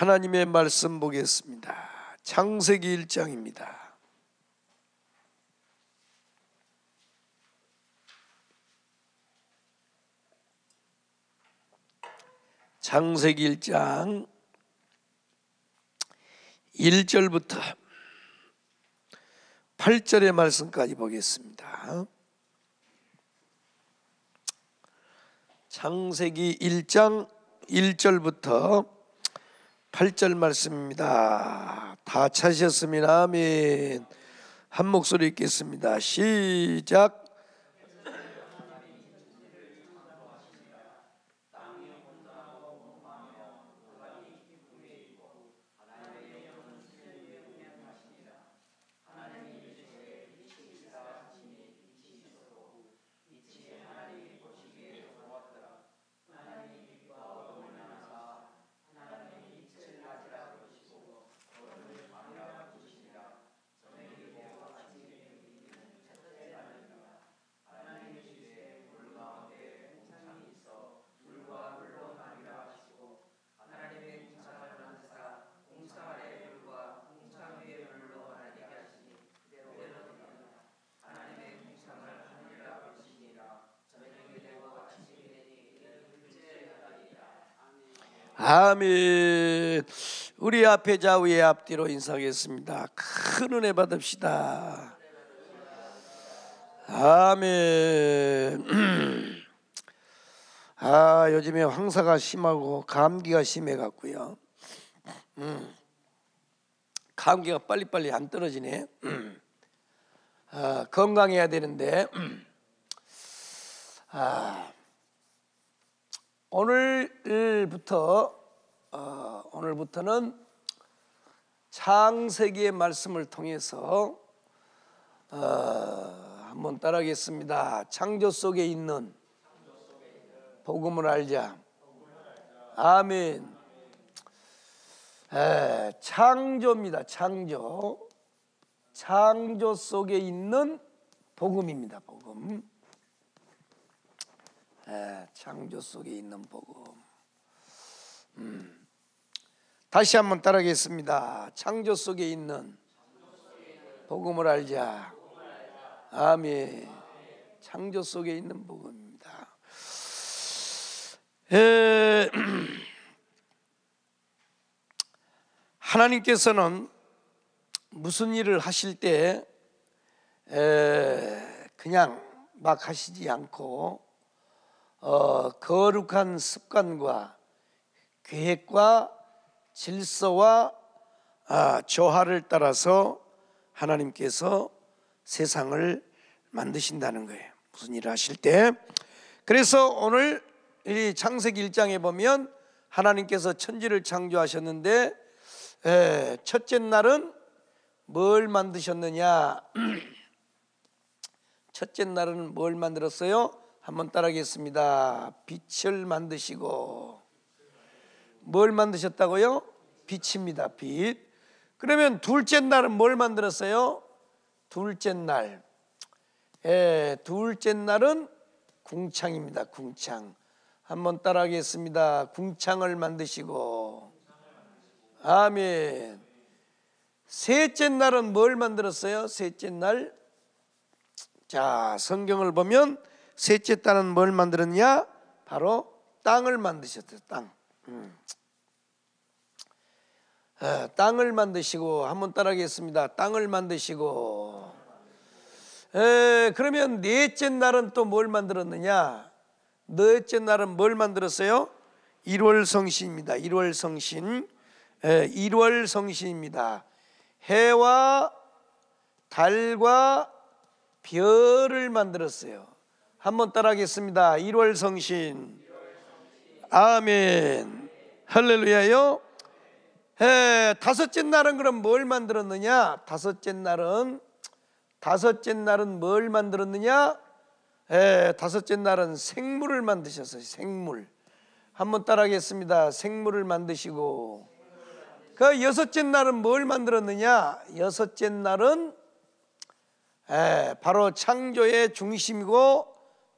하나님의 말씀 보겠습니다. 창세기 1장입니다. 창세기 1장 1절부터 8절의 말씀까지 보겠습니다. 창세기 1장 1절부터 8절 말씀입니다. 다찾으셨습니다 아멘. 한 목소리 읽겠습니다. 시작. 아멘. 우리 앞에 좌우의 앞뒤로 인사하겠습니다. 큰 은혜 받읍시다. 아멘. 아 요즘에 황사가 심하고 감기가 심해 갖고요. 음, 감기가 빨리빨리 안 떨어지네. 음, 아, 건강해야 되는데. 음, 아, 오늘부터 어, 오늘부터는 창세기의 말씀을 통해서 어, 한번 따라하겠습니다. 창조 속에 있는 복음을 알자. 아멘. 에, 창조입니다. 창조. 창조 속에 있는 복음입니다. 복음. 에, 창조 속에 있는 복음. 음. 다시 한번 따라하겠습니다. 창조 속에 있는 복음을 알자. 아멘. 창조 속에 있는 복음입니다. 에, 하나님께서는 무슨 일을 하실 때 에, 그냥 막 하시지 않고 어, 거룩한 습관과 계획과 질서와 아, 저하를 따라서 하나님께서 세상을 만드신다는 거예요. 무슨 일을 하실 때. 그래서 오늘 이 창세기 1장에 보면 하나님께서 천지를 창조하셨는데 에, 첫째 날은 뭘 만드셨느냐? 첫째 날은 뭘 만들었어요? 한번 따라하겠습니다. 빛을 만드시고 뭘 만드셨다고요? 빛입니다. 빛. 그러면 둘째 날은 뭘 만들었어요? 둘째 날. 예, 둘째 날은 궁창입니다. 궁창. 한번 따라하겠습니다. 궁창을 만드시고. 아멘. 셋째 날은 뭘 만들었어요? 셋째 날. 자, 성경을 보면 셋째 날은 뭘 만들었냐? 바로 땅을 만드셨대요 땅. 음. 아, 땅을 만드시고 한번 따라하겠습니다. 땅을 만드시고 에, 그러면 넷째 날은 또 뭘 만들었느냐? 넷째 날은 뭘 만들었어요? 1월 성신입니다. 1월 성신, 에, 일월 성신입니다. 해와 달과 별을 만들었어요. 한번 따라하겠습니다. 1월 성신. 아멘. 할렐루야요. 에, 다섯째 날은 그럼 뭘 만들었느냐? 다섯째 날은 다섯째 날은 뭘 만들었느냐? 에, 다섯째 날은 생물을 만드셨어요. 생물. 한 번 따라하겠습니다. 생물을 만드시고 그 여섯째 날은 뭘 만들었느냐? 여섯째 날은 에, 바로 창조의 중심이고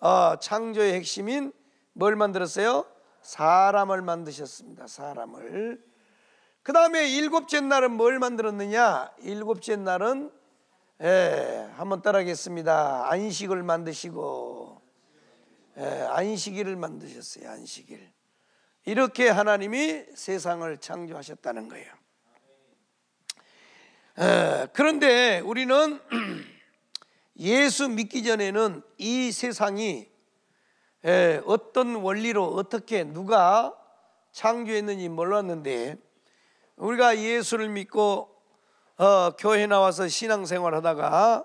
어, 창조의 핵심인 뭘 만들었어요? 사람을 만드셨습니다. 사람을. 그 다음에 일곱째 날은 뭘 만들었느냐? 일곱째 날은 예, 한번 따라하겠습니다. 안식을 만드시고 예, 안식일을 만드셨어요. 안식일. 이렇게 하나님이 세상을 창조하셨다는 거예요. 예, 그런데 우리는 예수 믿기 전에는 이 세상이 예, 어떤 원리로 어떻게 누가 창조했는지 몰랐는데 우리가 예수를 믿고 어, 교회 나와서 신앙생활 하다가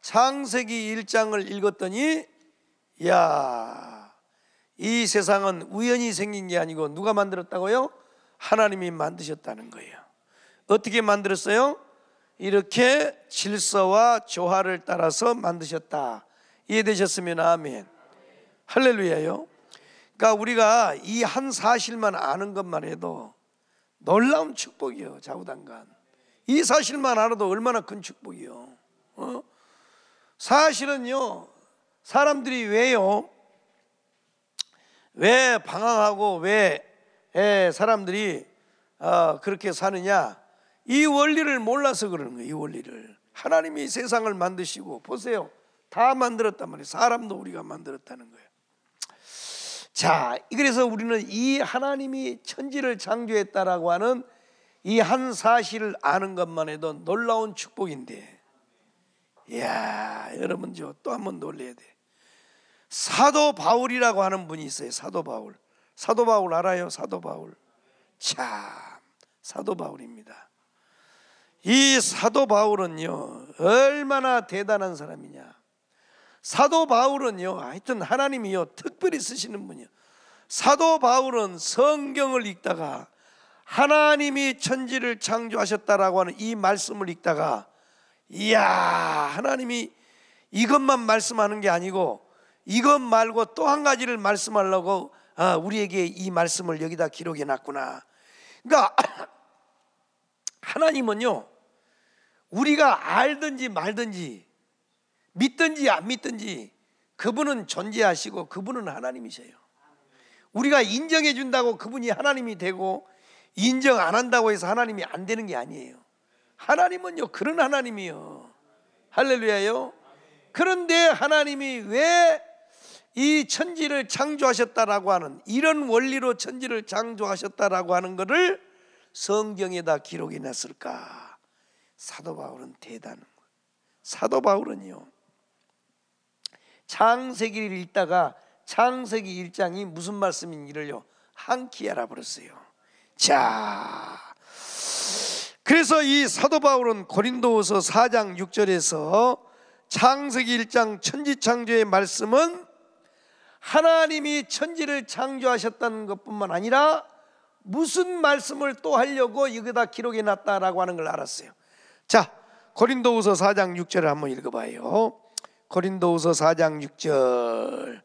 창세기 1장을 읽었더니 야, 이 세상은 우연히 생긴 게 아니고 누가 만들었다고요? 하나님이 만드셨다는 거예요. 어떻게 만들었어요? 이렇게 질서와 조화를 따라서 만드셨다. 이해되셨으면 아멘. 할렐루야요. 그러니까 우리가 이 한 사실만 아는 것만 해도 놀라운 축복이요 자우당간이 사실만 알아도 얼마나 큰 축복이요 어? 사실은요 사람들이 왜요 왜 방황하고 왜 예, 사람들이 어, 그렇게 사느냐 이 원리를 몰라서 그러는 거예요 이 원리를 하나님이 세상을 만드시고 보세요 다 만들었단 말이에요 사람도 우리가 만들었다는 거예요 자, 그래서 우리는 이 하나님이 천지를 창조했다라고 하는 이 한 사실을 아는 것만 해도 놀라운 축복인데, 이야, 여러분 저 또 한 번 놀래야 돼. 사도 바울이라고 하는 분이 있어요. 사도 바울. 사도 바울 알아요? 사도 바울. 참, 사도 바울입니다. 이 사도 바울은요, 얼마나 대단한 사람이냐. 사도 바울은요, 하여튼 하나님이요, 특별히 쓰시는 분이요. 사도 바울은 성경을 읽다가 하나님이 천지를 창조하셨다라고 하는 이 말씀을 읽다가 이야, 하나님이 이것만 말씀하는 게 아니고 이것 말고 또 한 가지를 말씀하려고 아, 우리에게 이 말씀을 여기다 기록해 놨구나. 그러니까 하나님은요, 우리가 알든지 말든지 믿든지 안 믿든지 그분은 존재하시고 그분은 하나님이세요. 우리가 인정해 준다고 그분이 하나님이 되고 인정 안 한다고 해서 하나님이 안 되는 게 아니에요. 하나님은요 그런 하나님이요. 할렐루야요. 그런데 하나님이 왜 이 천지를 창조하셨다라고 하는 이런 원리로 천지를 창조하셨다라고 하는 것을 성경에다 기록해 놨을까? 사도 바울은 대단한 거예요. 사도 바울은요. 창세기를 읽다가 창세기 1장이 무슨 말씀인지를요 한키 알아버렸어요. 자, 그래서 이 사도 바울은 고린도후서 4장 6절에서 창세기 1장 천지 창조의 말씀은 하나님이 천지를 창조하셨다는 것뿐만 아니라 무슨 말씀을 또 하려고 여기다 기록해 놨다라고 하는 걸 알았어요. 자, 고린도후서 4장 6절을 한번 읽어 봐요. 고린도우서 4장 6절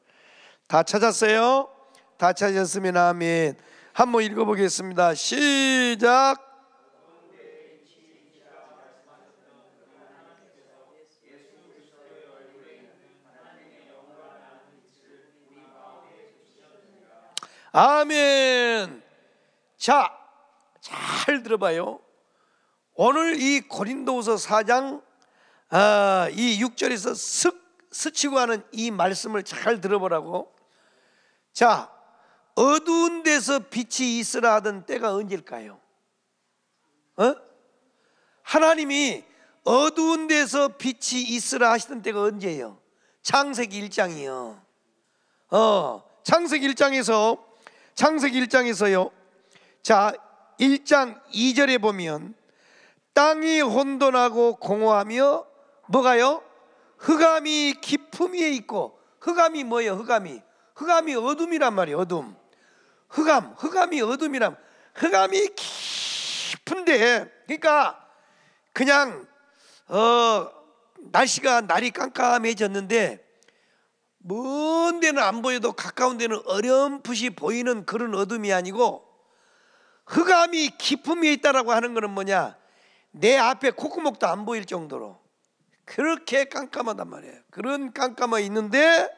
다 찾았어요? 다 찾았으면 아멘 한번 읽어보겠습니다 시작 아멘. 자, 잘 들어봐요. 오늘 이고린도우서 4장 아, 이 6절에서 슥 스치고 하는 이 말씀을 잘 들어보라고. 자, 어두운 데서 빛이 있으라 하던 때가 언제일까요? 어? 하나님이 어두운 데서 빛이 있으라 하시던 때가 언제예요? 창세기 1장이요. 어, 창세기 1장에서 창세기 1장에서요. 자, 1장 2절에 보면 땅이 혼돈하고 공허하며 뭐가요? 흑암이 깊음 위에 있고 흑암이 뭐예요? 흑암이 흑암이 어둠이란 말이에요. 어둠. 흑암, 흑암이 어둠이란 흑암이 깊은데 그러니까 그냥 어 날씨가 날이 깜깜해졌는데 먼 데는 안 보여도 가까운 데는 어렴풋이 보이는 그런 어둠이 아니고 흑암이 깊음에 있다라고 하는 것은 뭐냐 내 앞에 콧구멍도 안 보일 정도로 그렇게 깜깜하단 말이에요. 그런 깜깜함 있는데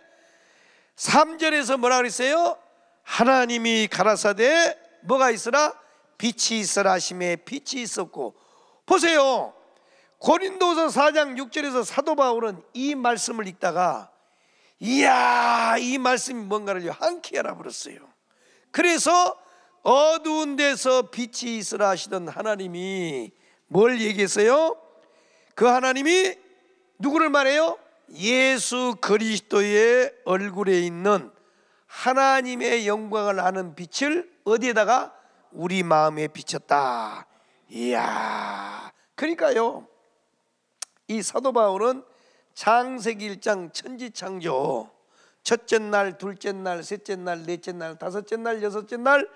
3절에서 뭐라 그랬어요? 하나님이 가라사대 뭐가 있으라? 빛이 있으라 하심에 빛이 있었고 보세요. 고린도서 4장 6절에서 사도 바울은 이 말씀을 읽다가 이야 이 말씀이 뭔가를 한키 알아버렸어요. 그래서 어두운 데서 빛이 있으라 하시던 하나님이 뭘 얘기했어요? 그 하나님이 누구를 말해요? 예수 그리스도의 얼굴에 있는 하나님의 영광을 아는 빛을 어디에다가 우리 마음에 비쳤다. 이야. 그러니까요. 이 사도 바울은 창세기 1장 천지 창조 첫째 날, 둘째 날, 셋째 날, 넷째 날, 다섯째 날, 여섯째 날,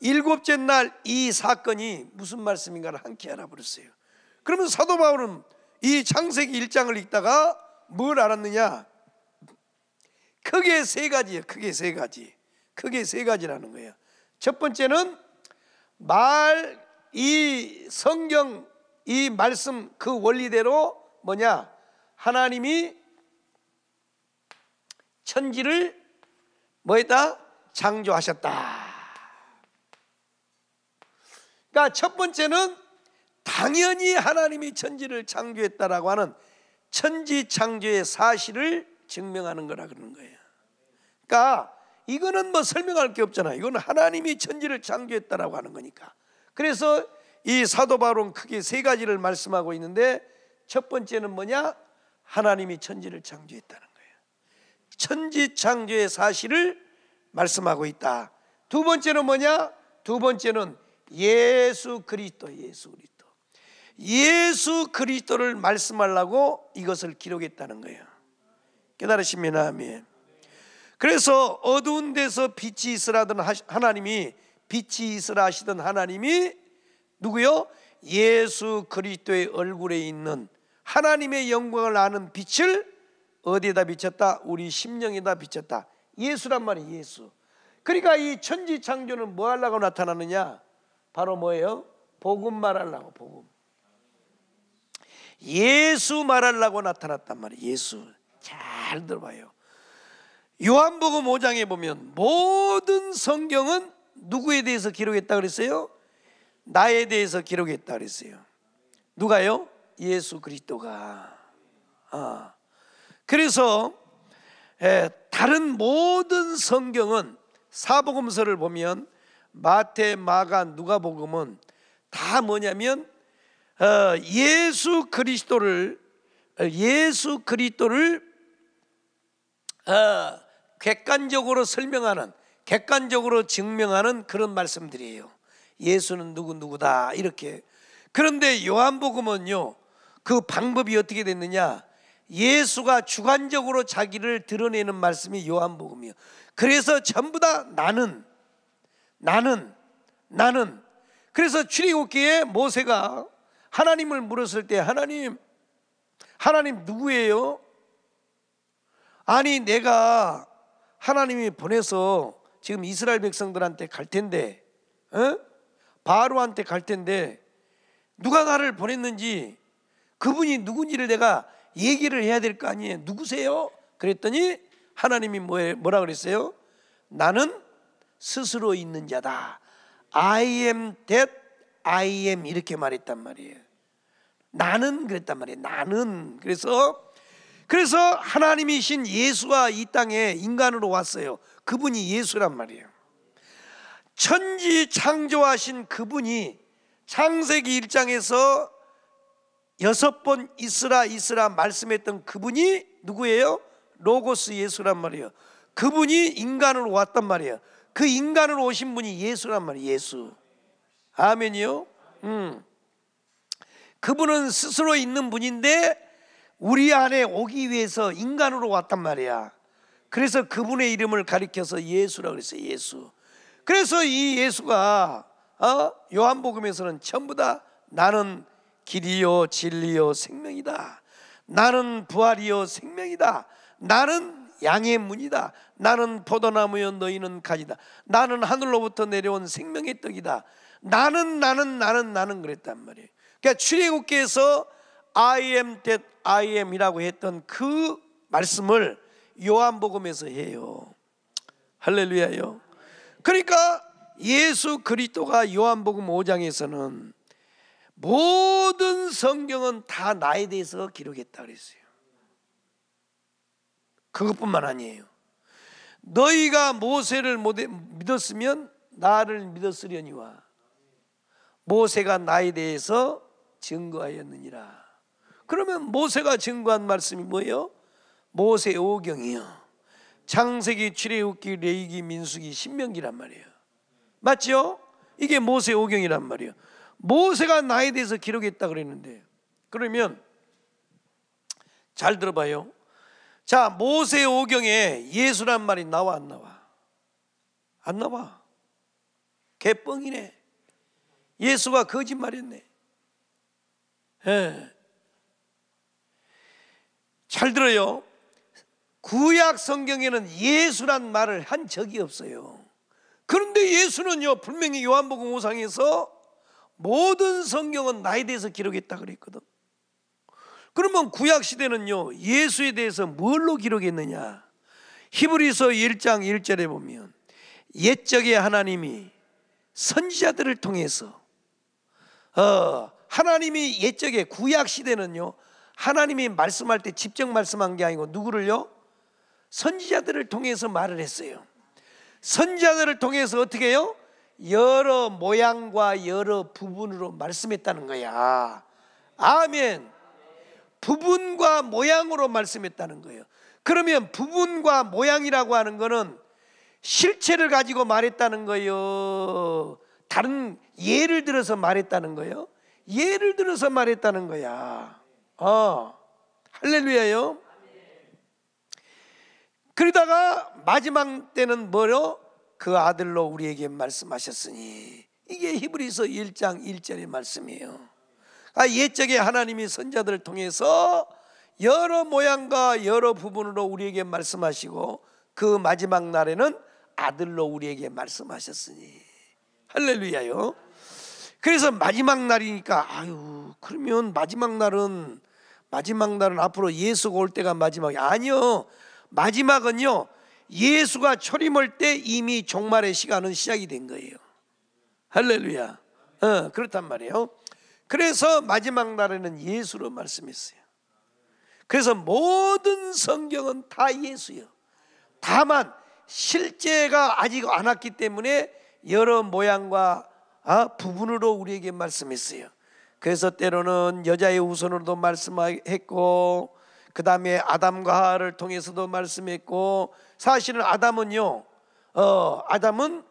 일곱째 날 이 사건이 무슨 말씀인가를 함께 알아버렸어요. 그러면 사도 바울은 이 창세기 1장을 읽다가 뭘 알았느냐? 크게 세 가지예요. 크게 세 가지. 크게 세 가지라는 거예요. 첫 번째는 말, 이 성경, 이 말씀 그 원리대로 뭐냐? 하나님이 천지를 뭐했다? 창조하셨다. 그러니까 첫 번째는 당연히 하나님이 천지를 창조했다라고 하는 천지 창조의 사실을 증명하는 거라 그러는 거예요. 그러니까 이거는 뭐 설명할 게 없잖아. 이거는 하나님이 천지를 창조했다라고 하는 거니까. 그래서 이 사도 바울 크게 세 가지를 말씀하고 있는데 첫 번째는 뭐냐? 하나님이 천지를 창조했다는 거예요. 천지 창조의 사실을 말씀하고 있다. 두 번째는 뭐냐? 두 번째는 예수 그리스도, 예수 그리스도. 예수 그리스도를 말씀하려고 이것을 기록했다는 거예요. 깨달으시면 아멘. 그래서 어두운 데서 빛이 있으라던 하나님이 빛이 있으라 하시던 하나님이 누구요? 예수 그리스도의 얼굴에 있는 하나님의 영광을 아는 빛을 어디에다 비쳤다? 우리 심령에다 비쳤다. 예수란 말이 예수. 그러니까 이 천지 창조는 뭐 하려고 나타나느냐? 바로 뭐예요? 복음 말하려고 복음. 예수 말하려고 나타났단 말이에요. 예수. 잘 들어봐요. 요한복음 5장에 보면 모든 성경은 누구에 대해서 기록했다 그랬어요? 나에 대해서 기록했다 그랬어요. 누가요? 예수 그리스도가. 아. 그래서 에, 예, 다른 모든 성경은 사복음서를 보면 마태, 마가, 누가복음은 다 뭐냐면 어, 예수 그리스도를 어, 예수 그리스도를 어, 객관적으로 설명하는 객관적으로 증명하는 그런 말씀들이에요. 예수는 누구 누구다 이렇게. 그런데 요한복음은요 그 방법이 어떻게 됐느냐? 예수가 주관적으로 자기를 드러내는 말씀이 요한복음이요. 그래서 전부 다 나는 나는 나는 그래서 출애굽기에 모세가 하나님을 물었을 때 하나님 하나님 누구예요? 아니 내가 하나님이 보내서 지금 이스라엘 백성들한테 갈 텐데 어? 바로한테 갈 텐데 누가 나를 보냈는지 그분이 누군지를 내가 얘기를 해야 될 거 아니에요. 누구세요? 그랬더니 하나님이 뭐라 그랬어요? 나는 스스로 있는 자다. I am that I am 이렇게 말했단 말이에요. 나는 그랬단 말이에요. 나는 그래서 그래서 하나님이신 예수가 이 땅에 인간으로 왔어요. 그분이 예수란 말이에요. 천지 창조하신 그분이 창세기 1장에서 여섯 번 있으라 있으라 말씀했던 그분이 누구예요? 로고스 예수란 말이에요. 그분이 인간으로 왔단 말이에요. 그 인간으로 오신 분이 예수란 말이에요. 예수. 아멘이요. 음. 그분은 스스로 있는 분인데 우리 안에 오기 위해서 인간으로 왔단 말이야. 그래서 그분의 이름을 가리켜서 예수라고 그랬어요. 예수. 그래서 이 예수가 어? 요한복음에서는 전부 다 나는 길이요 진리요 생명이다. 나는 부활이요 생명이다. 나는 양의 문이다. 나는 포도나무요 너희는 가지다. 나는 하늘로부터 내려온 생명의 떡이다. 나는 나는 나는 나는 그랬단 말이에요. 그러니까 출애굽기에서 I am that I am이라고 했던 그 말씀을 요한복음에서 해요. 할렐루야요. 그러니까 예수 그리스도가 요한복음 5장에서는 모든 성경은 다 나에 대해서 기록했다 그랬어요. 그것뿐만 아니에요. 너희가 모세를 믿었으면 나를 믿었으려니와 모세가 나에 대해서 증거하였느니라. 그러면 모세가 증거한 말씀이 뭐예요? 모세 오경이요. 창세기, 출애굽기, 레위기, 민수기, 신명기란 말이에요. 맞죠? 이게 모세 오경이란 말이에요. 모세가 나에 대해서 기록했다 그랬는데 그러면 잘 들어봐요. 자, 모세 오경에 예수란 말이 나와 안 나와? 안 나와. 개뻥이네. 예수가 거짓말했네. 예. 잘 들어요. 구약 성경에는 예수란 말을 한 적이 없어요. 그런데 예수는요, 분명히 요한복음 5상에서 모든 성경은 나에 대해서 기록했다 그랬거든. 그러면 구약 시대는요, 예수에 대해서 뭘로 기록했느냐? 히브리서 1장 1절에 보면 옛적의 하나님이 선지자들을 통해서 어, 하나님이 옛적에 구약 시대는요. 하나님이 말씀할 때 직접 말씀한 게 아니고 누구를요? 선지자들을 통해서 말을 했어요. 선지자들을 통해서 어떻게 해요? 여러 모양과 여러 부분으로 말씀했다는 거야. 아멘. 부분과 모양으로 말씀했다는 거예요. 그러면 부분과 모양이라고 하는 거는 실체를 가지고 말했다는 거예요. 다른 예를 들어서 말했다는 거예요. 예를 들어서 말했다는 거야. 어, 할렐루야요. 그러다가 마지막 때는 뭐요? 그 아들로 우리에게 말씀하셨으니 이게 히브리서 1장 1절의 말씀이에요. 아, 옛적에 하나님이 선자들을 통해서 여러 모양과 여러 부분으로 우리에게 말씀하시고 그 마지막 날에는 아들로 우리에게 말씀하셨으니 할렐루야요. 그래서 마지막 날이니까 아유 그러면 마지막 날은 마지막 날은 앞으로 예수가 올 때가 마지막이 아니요 마지막은요 예수가 초림할 때 이미 종말의 시간은 시작이 된 거예요 할렐루야 어, 그렇단 말이에요 그래서 마지막 날에는 예수로 말씀했어요 그래서 모든 성경은 다 예수요 다만 실제가 아직 안 왔기 때문에 여러 모양과 아, 부분으로 우리에게 말씀했어요. 그래서 때로는 여자의 우선으로도 말씀했고 그 다음에 아담과 하를 통해서도 말씀했고 사실은 아담은요, 어, 아담은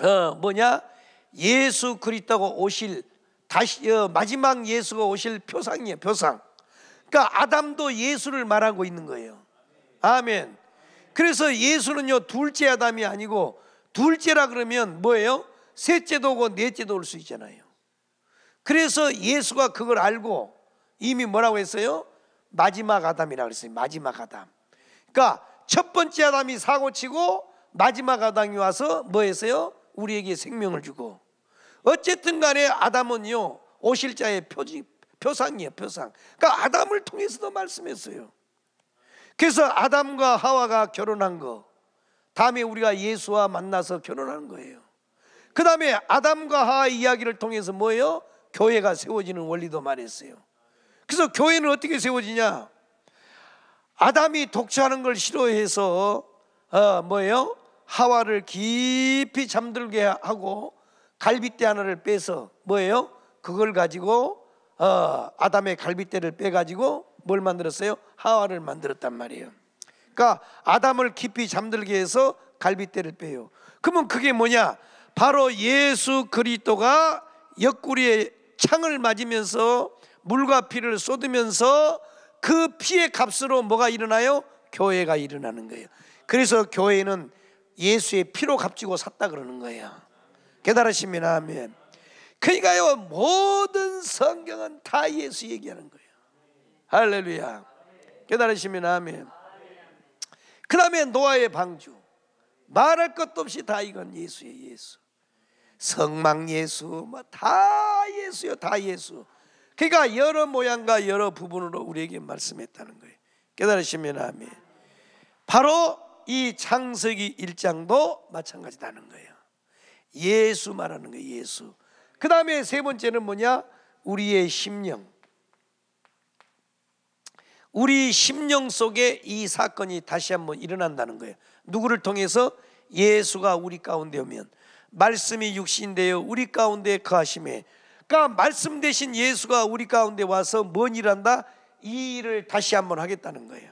어, 뭐냐 예수 그리스도가 오실 다시 어, 마지막 예수가 오실 표상이에요, 표상. 그러니까 아담도 예수를 말하고 있는 거예요. 아멘. 그래서 예수는요 둘째 아담이 아니고 둘째라 그러면 뭐예요? 셋째도 오고 넷째도 올 수 있잖아요. 그래서 예수가 그걸 알고 이미 뭐라고 했어요? 마지막 아담이라고 그랬어요. 마지막 아담. 그러니까 첫 번째 아담이 사고치고 마지막 아담이 와서 뭐 했어요? 우리에게 생명을 주고. 어쨌든 간에 아담은요. 오실자의 표지, 표상이에요. 표상. 그러니까 아담을 통해서도 말씀했어요. 그래서 아담과 하와가 결혼한 거. 다음에 우리가 예수와 만나서 결혼한 거예요. 그 다음에 아담과 하와 이야기를 통해서 뭐예요? 교회가 세워지는 원리도 말했어요. 그래서 교회는 어떻게 세워지냐? 아담이 독차하는 걸 싫어해서 어, 뭐예요? 하와를 깊이 잠들게 하고 갈빗대 하나를 빼서 뭐예요? 그걸 가지고 어, 아담의 갈빗대를 빼가지고 뭘 만들었어요? 하와를 만들었단 말이에요. 그러니까 아담을 깊이 잠들게 해서 갈빗대를 빼요. 그러면 그게 뭐냐? 바로 예수 그리스도가 옆구리에 창을 맞으면서 물과 피를 쏟으면서 그 피의 값으로 뭐가 일어나요? 교회가 일어나는 거예요. 그래서 교회는 예수의 피로 값지고 샀다 그러는 거예요. 깨달으시면 아멘. 그러니까요 모든 성경은 다 예수 얘기하는 거예요. 할렐루야. 깨달으시면 아멘. 그 다음에 노아의 방주. 말할 것도 없이 다 이건 예수의 예수. 성망 예수 뭐다 예수요 다 예수. 그러니까 여러 모양과 여러 부분으로 우리에게 말씀했다는 거예요. 깨달으시면 아멘. 바로 이 창세기 1장도 마찬가지다는 거예요. 예수 말하는 거예요. 예수. 그 다음에 세 번째는 뭐냐? 우리의 심령. 우리 심령 속에 이 사건이 다시 한번 일어난다는 거예요. 누구를 통해서 예수가 우리 가운데 오면 말씀이 육신되어 우리 가운데 거하심에 그러니까 말씀 대신 예수가 우리 가운데 와서 뭔 일한다? 이 일을 다시 한번 하겠다는 거예요.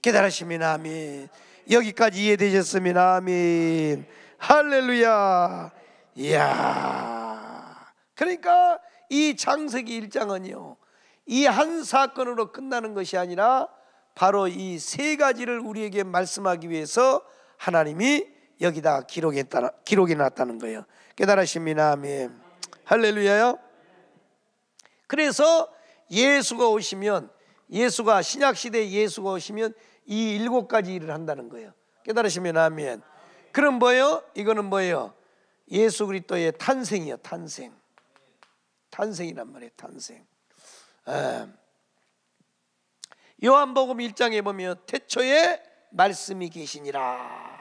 깨달으시면 아멘. 여기까지 이해되셨으면 아멘. 할렐루야. 이야. 그러니까 이 창세기 1장은요. 이 한 사건으로 끝나는 것이 아니라 바로 이 세 가지를 우리에게 말씀하기 위해서 하나님이 여기다 기록에 따 기록이 났다는 거예요. 깨달으십니다. 아멘. 할렐루야요. 그래서 예수가 오시면 예수가 신약 시대 예수가 오시면 이 일곱 가지 일을 한다는 거예요. 깨달으시면 아멘. 그럼 뭐예요? 이거는 뭐예요? 예수 그리스도의 탄생이요, 탄생. 탄생이란 말이에요, 탄생. 아. 요한복음 1장에 보면 태초에 말씀이 계시니라.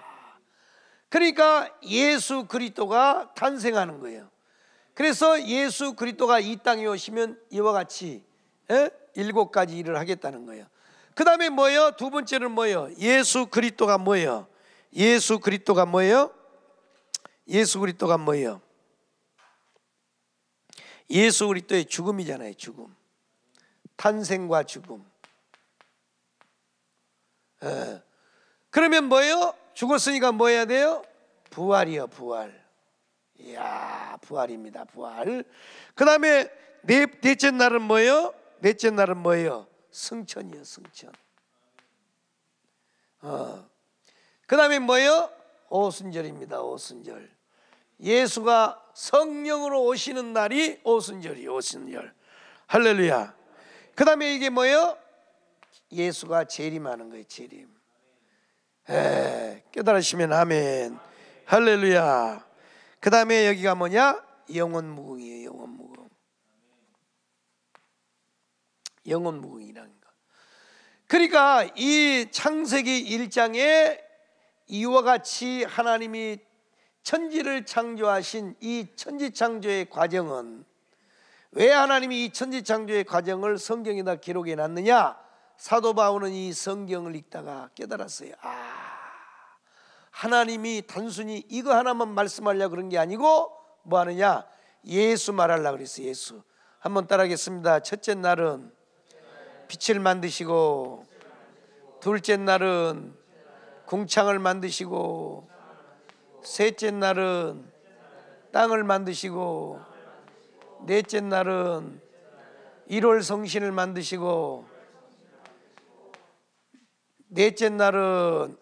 그러니까 예수 그리스도가 탄생하는 거예요. 그래서 예수 그리스도가 이 땅에 오시면 이와 같이 에? 일곱 가지 일을 하겠다는 거예요. 그 다음에 뭐예요? 두 번째는 뭐예요? 예수 그리스도가 뭐예요? 예수 그리스도가 뭐예요? 예수 그리스도가 뭐예요? 예수 그리스도의 죽음이잖아요. 죽음, 탄생과 죽음. 에. 그러면 뭐예요? 죽었으니까 뭐 해야 돼요? 부활이요, 부활. 이야, 부활입니다, 부활. 그 다음에 네, 넷째 날은 뭐예요? 넷째 날은 뭐예요? 승천이요, 승천. 어. 그 다음에 뭐예요? 오순절입니다, 오순절. 예수가 성령으로 오시는 날이 오순절이 오순절. 할렐루야. 그 다음에 이게 뭐예요? 예수가 재림하는 거예요, 재림. 예, 깨달으시면 아멘. 할렐루야. 그 다음에 여기가 뭐냐? 영혼 무궁이에요. 영혼 무궁. 영원 무궁이라는 거. 그러니까 이 창세기 1장에 이와 같이 하나님이 천지를 창조하신 이 천지 창조의 과정은 왜 하나님이 이 천지 창조의 과정을 성경에다 기록해 놨느냐? 사도 바울는이 성경을 읽다가 깨달았어요. 아, 하나님이 단순히 이거 하나만 말씀하려 그런 게 아니고 뭐 하느냐? 예수 말하려 그랬어. 예수. 한번 따라하겠습니다. 첫째 날은 빛을 만드시고 둘째 날은 궁창을 만드시고 셋째 날은 땅을 만드시고 넷째 날은 1월 성신을 만드시고 넷째 날은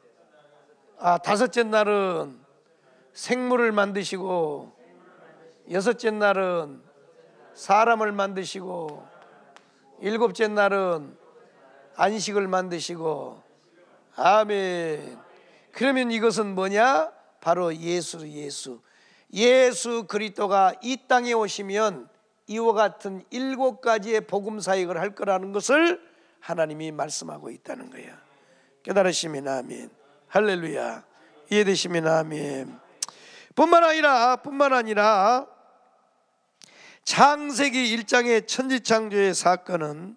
아, 다섯째 날은 생물을 만드시고 여섯째 날은 사람을 만드시고 일곱째 날은 안식을 만드시고 아멘. 그러면 이것은 뭐냐? 바로 예수 예수. 예수 그리스도가 이 땅에 오시면 이와 같은 일곱 가지의 복음 사역을 할 거라는 것을 하나님이 말씀하고 있다는 거야. 깨달으시면 아멘. 할렐루야. 이해되시면 아멘. 뿐만 아니라 뿐만 아니라 창세기 1장의 천지 창조의 사건은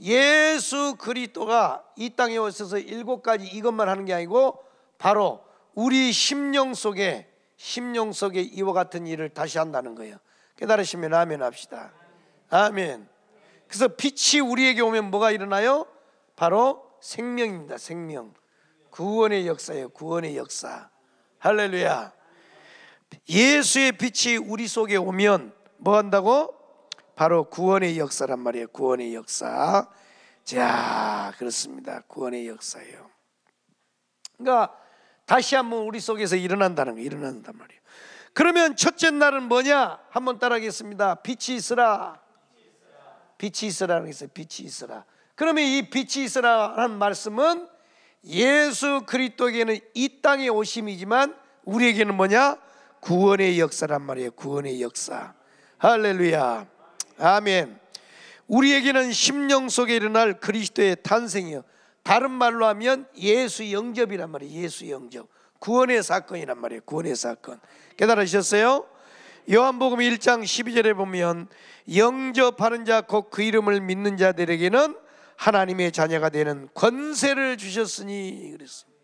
예수 그리스도가 이 땅에 오셔서 일곱 가지 이것만 하는 게 아니고 바로 우리 심령 속에 심령 속에 이와 같은 일을 다시 한다는 거예요. 깨달으시면 아멘 합시다. 아멘. 그래서 빛이 우리에게 오면 뭐가 일어나요? 바로 생명입니다. 생명. 구원의 역사예요. 구원의 역사. 할렐루야. 예수의 빛이 우리 속에 오면 뭐 한다고? 바로 구원의 역사란 말이에요. 구원의 역사. 자, 그렇습니다. 구원의 역사예요. 그러니까 다시 한번 우리 속에서 일어난다는 거 일어난단 말이에요. 그러면 첫째 날은 뭐냐? 한번 따라하겠습니다. 빛이 있으라. 빛이 있으라는 게 있어요. 빛이 있으라. 그러면 이 빛이 있으라는 말씀은 예수 그리스도에게는 이 땅의 오심이지만 우리에게는 뭐냐? 구원의 역사란 말이에요. 구원의 역사. 할렐루야. 아멘. 우리에게는 심령 속에 일어날 그리스도의 탄생이요. 다른 말로 하면 예수 영접이란 말이에요. 예수 영접. 구원의 사건이란 말이에요. 구원의 사건. 깨달으셨어요? 요한복음 1장 12절에 보면 영접하는 자 곧 그 이름을 믿는 자들에게는 하나님의 자녀가 되는 권세를 주셨으니 그랬습니다.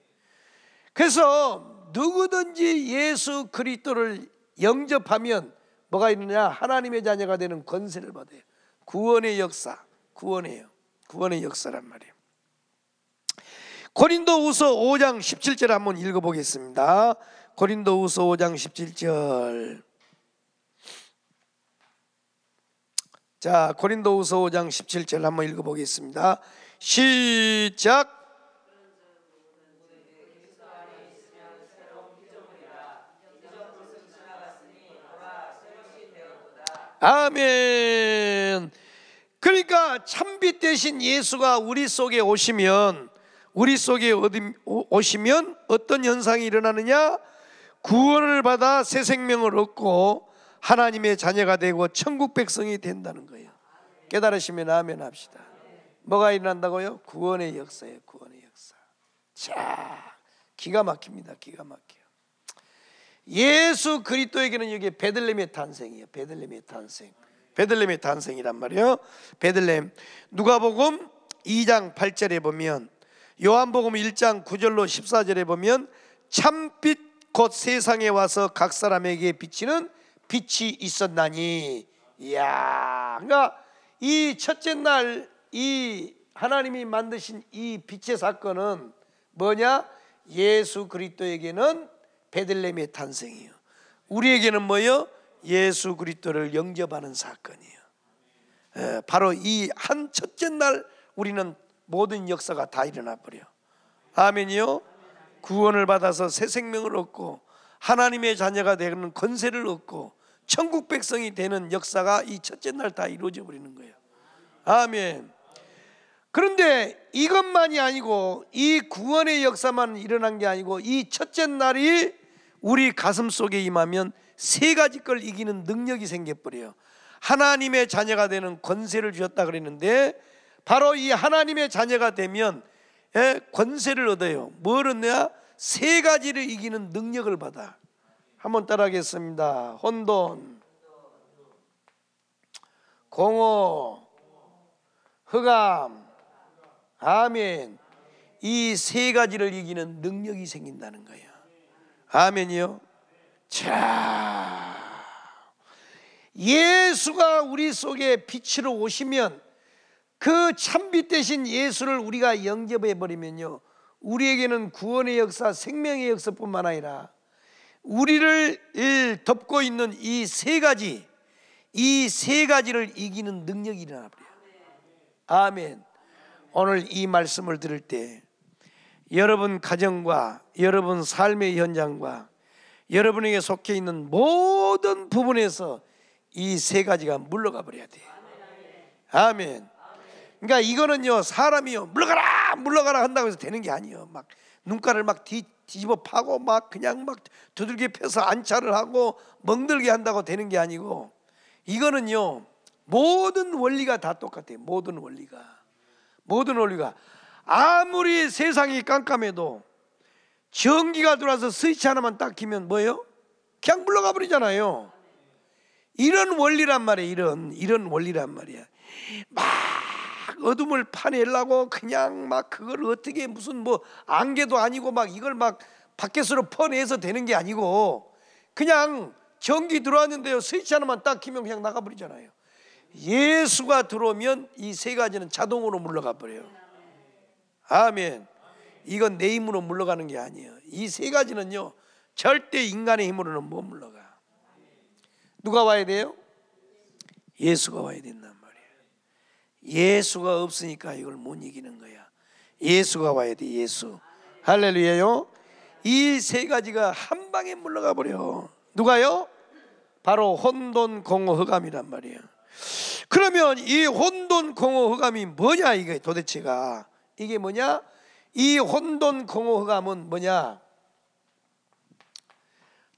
그래서 누구든지 예수 그리스도를 영접하면 뭐가 있느냐? 하나님의 자녀가 되는 권세를 받아요. 구원의 역사, 구원이에요. 구원의 역사란 말이에요. 고린도후서 5장 17절 한번 읽어보겠습니다. 고린도후서 5장 17절. 자, 고린도후서 5장 17절 한번 읽어 보겠습니다. 시작 아멘. 그러니까 참빛 대신 예수가 우리 속에 오시면 우리 속에 오시면 어떤 현상이 일어나느냐? 구원을 받아 새 생명을 얻고 하나님의 자녀가 되고 천국 백성이 된다는 거예요. 깨달으시면 아멘 합시다. 뭐가 일어난다고요? 구원의 역사예요. 구원의 역사. 자, 기가 막힙니다. 기가 막혀요. 예수 그리스도에게는 여기 베들레의 탄생이에요. 베들레의 탄생. 베들레의 탄생이란 말이에요. 베들레 누가복음 2장 8절에 보면 요한복음 1장 9절로 14절에 보면 참빛 곧 세상에 와서 각 사람에게 비치는 빛이 있었나니 이야 그러니까 이 첫째 날 이 하나님이 만드신 이 빛의 사건은 뭐냐 예수 그리스도에게는 베들레헴의 탄생이요 우리에게는 뭐요 예수 그리스도를 영접하는 사건이요 에, 바로 이 한 첫째 날 우리는 모든 역사가 다 일어나 버려 아멘이요 구원을 받아서 새 생명을 얻고 하나님의 자녀가 되는 권세를 얻고 천국 백성이 되는 역사가 이 첫째 날 다 이루어져 버리는 거예요. 아멘. 그런데 이것만이 아니고 이 구원의 역사만 일어난 게 아니고 이 첫째 날이 우리 가슴 속에 임하면 세 가지 걸 이기는 능력이 생겨버려요. 하나님의 자녀가 되는 권세를 주셨다 그랬는데 바로 이 하나님의 자녀가 되면 예, 권세를 얻어요. 뭘 얻냐? 세 가지를 이기는 능력을 받아. 한번 따라하겠습니다. 혼돈, 공허, 흑암, 아멘. 이 세 가지를 이기는 능력이 생긴다는 거예요. 아멘이요. 자, 예수가 우리 속에 빛으로 오시면 그 참빛 대신 예수를 우리가 영접해 버리면요. 우리에게는 구원의 역사, 생명의 역사뿐만 아니라 우리를 예, 덮고 있는 이 세 가지, 이 세 가지를 이기는 능력이 일어나 버려요. 아멘. 오늘 이 말씀을 들을 때 여러분 가정과 여러분 삶의 현장과 여러분에게 속해 있는 모든 부분에서 이 세 가지가 물러가 버려야 돼요. 아멘. 그러니까 이거는요 사람이요 물러가라 물러가라 한다고 해서 되는 게 아니에요. 막 눈가를 막 뒤, 뒤집어 파고 막 그냥 막 두들겨 패서 안차를 하고 멍들게 한다고 되는 게 아니고 이거는요 모든 원리가 다 똑같아요 모든 원리가 모든 원리가 아무리 세상이 깜깜해도 전기가 들어와서 스위치 하나만 딱 키면 뭐예요? 그냥 물러가 버리잖아요 이런 원리란 말이에요 이런 이런 원리란 말이야 막 어둠을 파내려고 그냥 막 그걸 어떻게 무슨 뭐 안개도 아니고 막 이걸 막 밖에서로 퍼내서 되는 게 아니고 그냥 전기 들어왔는데요. 스위치 하나만 딱 키면 그냥 나가버리잖아요. 예수가 들어오면 이 세 가지는 자동으로 물러가 버려요. 아멘. 이건 내 힘으로 물러가는 게 아니에요. 이 세 가지는요. 절대 인간의 힘으로는 못 물러가. 누가 와야 돼요? 예수가 와야 된다. 예수가 없으니까 이걸 못 이기는 거야. 예수가 와야 돼. 예수. 할렐루야요. 이 세 가지가 한 방에 물러가 버려. 누가요? 바로 혼돈 공허 흑암이란 말이에 그러면 이 혼돈 공허 흑암이 뭐냐 이게 도대체가 이게 뭐냐? 이 혼돈 공허 흑암은 뭐냐?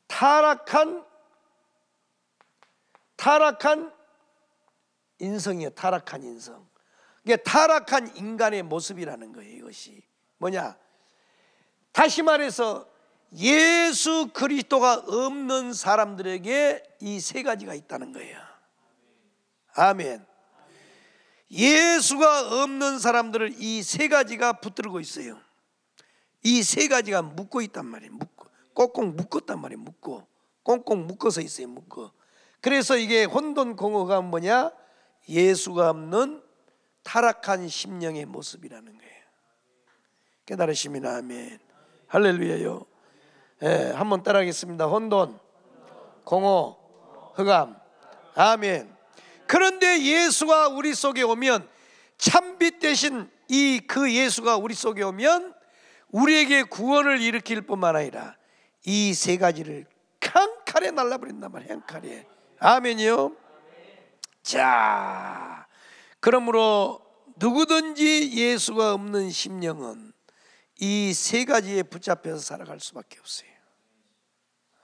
타락한 타락한 인성이 타락한 인성. 이게 타락한 인간의 모습이라는 거예요. 이것이 뭐냐? 다시 말해서 예수 그리스도가 없는 사람들에게 이 세 가지가 있다는 거예요. 아멘. 예수가 없는 사람들을 이 세 가지가 붙들고 있어요. 이 세 가지가 묶고 있단 말이에요. 묶고. 꽁꽁 묶었단 말이에요. 묶고. 꽁꽁 묶어서 있어요. 묶어. 그래서 이게 혼돈 공허가 뭐냐? 예수가 없는 타락한 심령의 모습이라는 거예요. 깨달으시면 아멘. 할렐루야요. 예, 한번 따라하겠습니다. 혼돈, 공허, 흑암. 아멘. 그런데 예수가 우리 속에 오면 참빛 대신 이 그 예수가 우리 속에 오면 우리에게 구원을 일으킬 뿐만 아니라 이 세 가지를 한 칼에 날라버린단 말이에요. 칼에. 아멘이요. 자, 그러므로 누구든지 예수가 없는 심령은 이 세 가지에 붙잡혀서 살아갈 수밖에 없어요.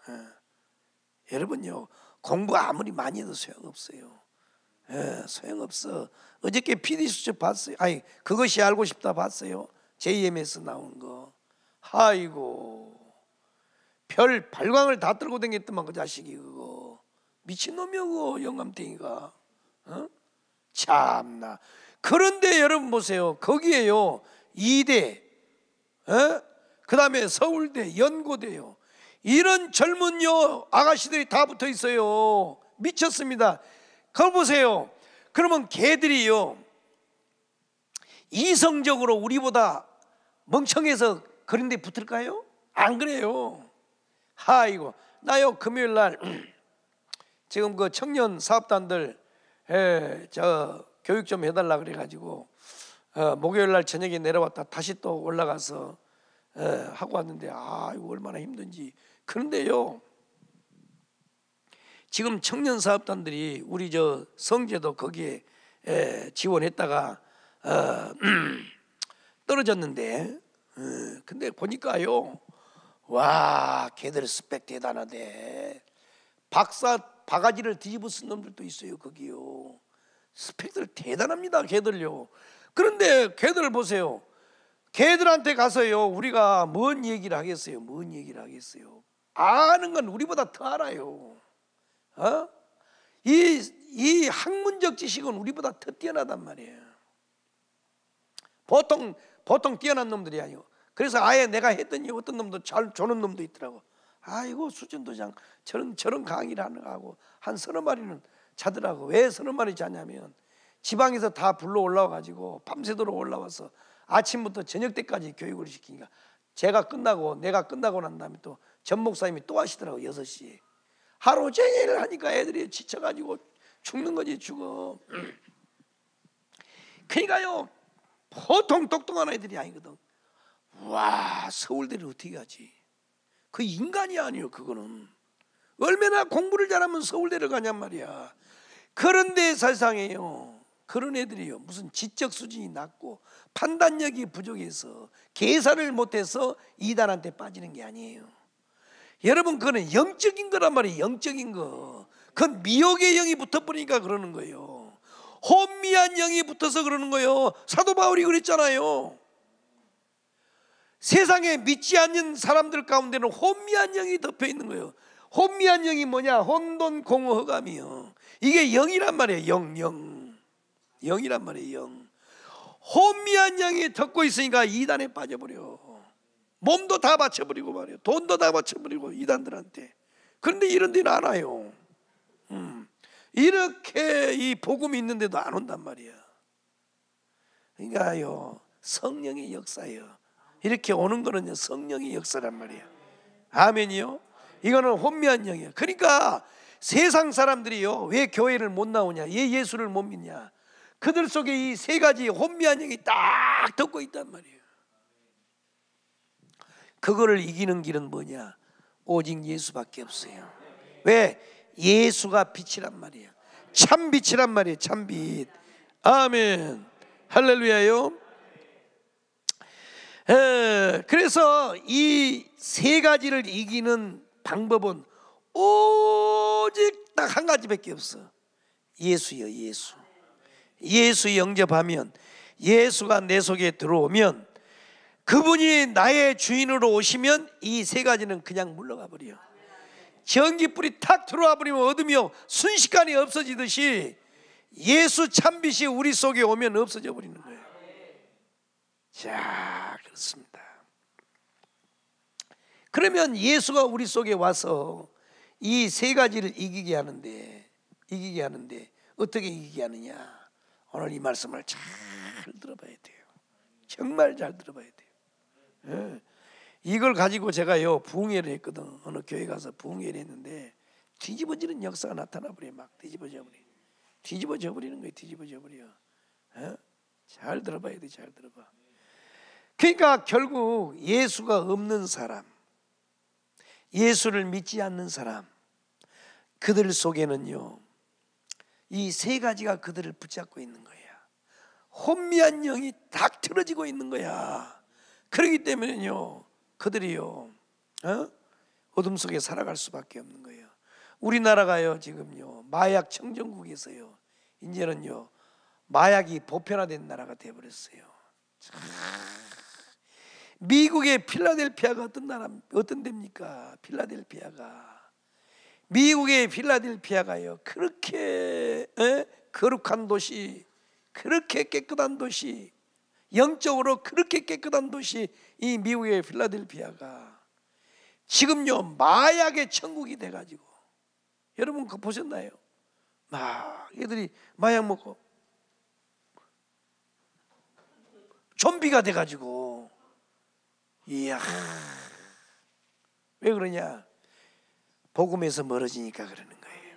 예. 여러분요, 공부 아무리 많이 해도 소용없어요. 예, 소용없어. 어저께 PD수첩 봤어요. 아니, 그것이 알고 싶다 봤어요. JMS 나온 거. 아이고. 별 발광을 다 들고 댕겼더만 그 자식이 그거. 미친놈이 그거 영감탱이가. 어? 참나. 그런데 여러분 보세요. 거기에요. 이대, 어? 그 다음에 서울대, 연고대요. 이런 젊은 요 아가씨들이 다 붙어 있어요. 미쳤습니다. 그거 보세요. 그러면 개들이요. 이성적으로 우리보다 멍청해서 그런데 붙을까요? 안 그래요. 아이고, 나요 금요일 날 지금 그 청년 사업단들 에, 예, 저 교육 좀 해달라 그래가지고 어, 목요일 날 저녁에 내려왔다 다시 또 올라가서 에, 어, 하고 왔는데 아 이거 얼마나 힘든지 그런데요 지금 청년 사업단들이 우리 저 성재도 거기에 에, 예, 지원했다가 어, 떨어졌는데 어, 근데 보니까요 와 걔들 스펙 대단하대 박사 바가지를 뒤집어 쓴 놈들도 있어요 거기요 스펙들 대단합니다 개들요 그런데 개들 보세요 개들한테 가서요 우리가 뭔 얘기를 하겠어요 뭔 얘기를 하겠어요 아는 건 우리보다 더 알아요 어? 이, 이 학문적 지식은 우리보다 더 뛰어나단 말이에요 보통 보통 뛰어난 놈들이 아니고 그래서 아예 내가 했더니 어떤 놈도 잘 조는 놈도 있더라고 아이고 수준도장 저런 저런 강의를 하는 하고 한 서너 마리는 자더라고. 왜 서너 마리 자냐면 지방에서 다 불러 올라와 가지고 밤새도록 올라와서 아침부터 저녁 때까지 교육을 시키니까 제가 끝나고 내가 끝나고 난 다음에 또 전 목사님이 또 하시더라고 여섯 시에 하루 종일 하니까 애들이 지쳐 가지고 죽는 거지 죽어. 그러니까요 보통 똑똑한 애들이 아니거든. 와 서울대를 어떻게 하지? 그 인간이 아니요 그거는 얼마나 공부를 잘하면 서울대를 가냔 말이야. 그런데 세상에요. 그런 애들이요. 무슨 지적 수준이 낮고 판단력이 부족해서 계산을 못해서 이단한테 빠지는 게 아니에요. 여러분 그거는 영적인 거란 말이에요. 영적인 거. 그건 미혹의 영이 붙어버리니까 그러는 거예요. 혼미한 영이 붙어서 그러는 거예요. 사도 바울이 그랬잖아요. 세상에 믿지 않는 사람들 가운데는 혼미한 영이 덮여 있는 거예요. 혼미한 영이 뭐냐? 혼돈 공허감이요. 이게 영이란 말이에요. 영, 영. 영이란 말이에요. 영. 혼미한 영이 덮고 있으니까 이단에 빠져버려. 몸도 다 바쳐버리고 말이에요. 돈도 다 바쳐버리고 이단들한테. 그런데 이런 데는 안 와요. 음. 이렇게 이 복음이 있는데도 안 온단 말이야. 그러니까요. 성령의 역사예요. 이렇게 오는 거는 성령의 역사란 말이에요. 아멘이요. 이거는 혼미한 영이에요. 그러니까 세상 사람들이요 왜 교회를 못 나오냐, 왜 예수를 못 믿냐. 그들 속에 이 세 가지 혼미한 영이 딱 덮고 있단 말이에요. 그거를 이기는 길은 뭐냐? 오직 예수밖에 없어요. 왜? 예수가 빛이란 말이에요참 빛이란 말이에요참 빛. 아멘. 할렐루야요. 예, 그래서 이 세 가지를 이기는 방법은 오직 딱 한 가지밖에 없어. 예수여 예수. 예수 영접하면 예수가 내 속에 들어오면 그분이 나의 주인으로 오시면 이 세 가지는 그냥 물러가 버려. 전기불이 탁 들어와 버리면 얻으며 순식간에 없어지듯이 예수 참빛이 우리 속에 오면 없어져 버리는 거예요. 자, 그렇습니다. 그러면 예수가 우리 속에 와서 이 세 가지를 이기게 하는데 이기게 하는데 어떻게 이기게 하느냐? 오늘 이 말씀을 잘 들어봐야 돼요. 정말 잘 들어봐야 돼요. 예. 이걸 가지고 제가요 부흥를 했거든 어느 교회 가서 부흥를 했는데 뒤집어지는 역사가 나타나 버려 막 뒤집어져 버려 뒤집어져 버리는 거예요 뒤집어져 버려 예? 잘 들어봐야 돼잘 들어봐 그러니까 결국 예수가 없는 사람, 예수를 믿지 않는 사람, 그들 속에는요, 이 세 가지가 그들을 붙잡고 있는 거예요. 혼미한 영이 닥 틀어지고 있는 거야. 그러기 때문에요, 그들이요, 어? 어둠 속에 살아갈 수밖에 없는 거예요. 우리나라가요, 지금요, 마약 청정국에서요, 이제는요, 마약이 보편화된 나라가 되어버렸어요. 참. 미국의 필라델피아가 어떤 나라 어떤 데입니까? 필라델피아가 미국의 필라델피아가요 그렇게 에? 거룩한 도시, 그렇게 깨끗한 도시, 영적으로 그렇게 깨끗한 도시 이 미국의 필라델피아가 지금요 마약의 천국이 돼가지고 여러분 그 보셨나요? 막 얘들이 마약 먹고 좀비가 돼가지고 이야 음. 왜 그러냐 복음에서 멀어지니까 그러는 거예요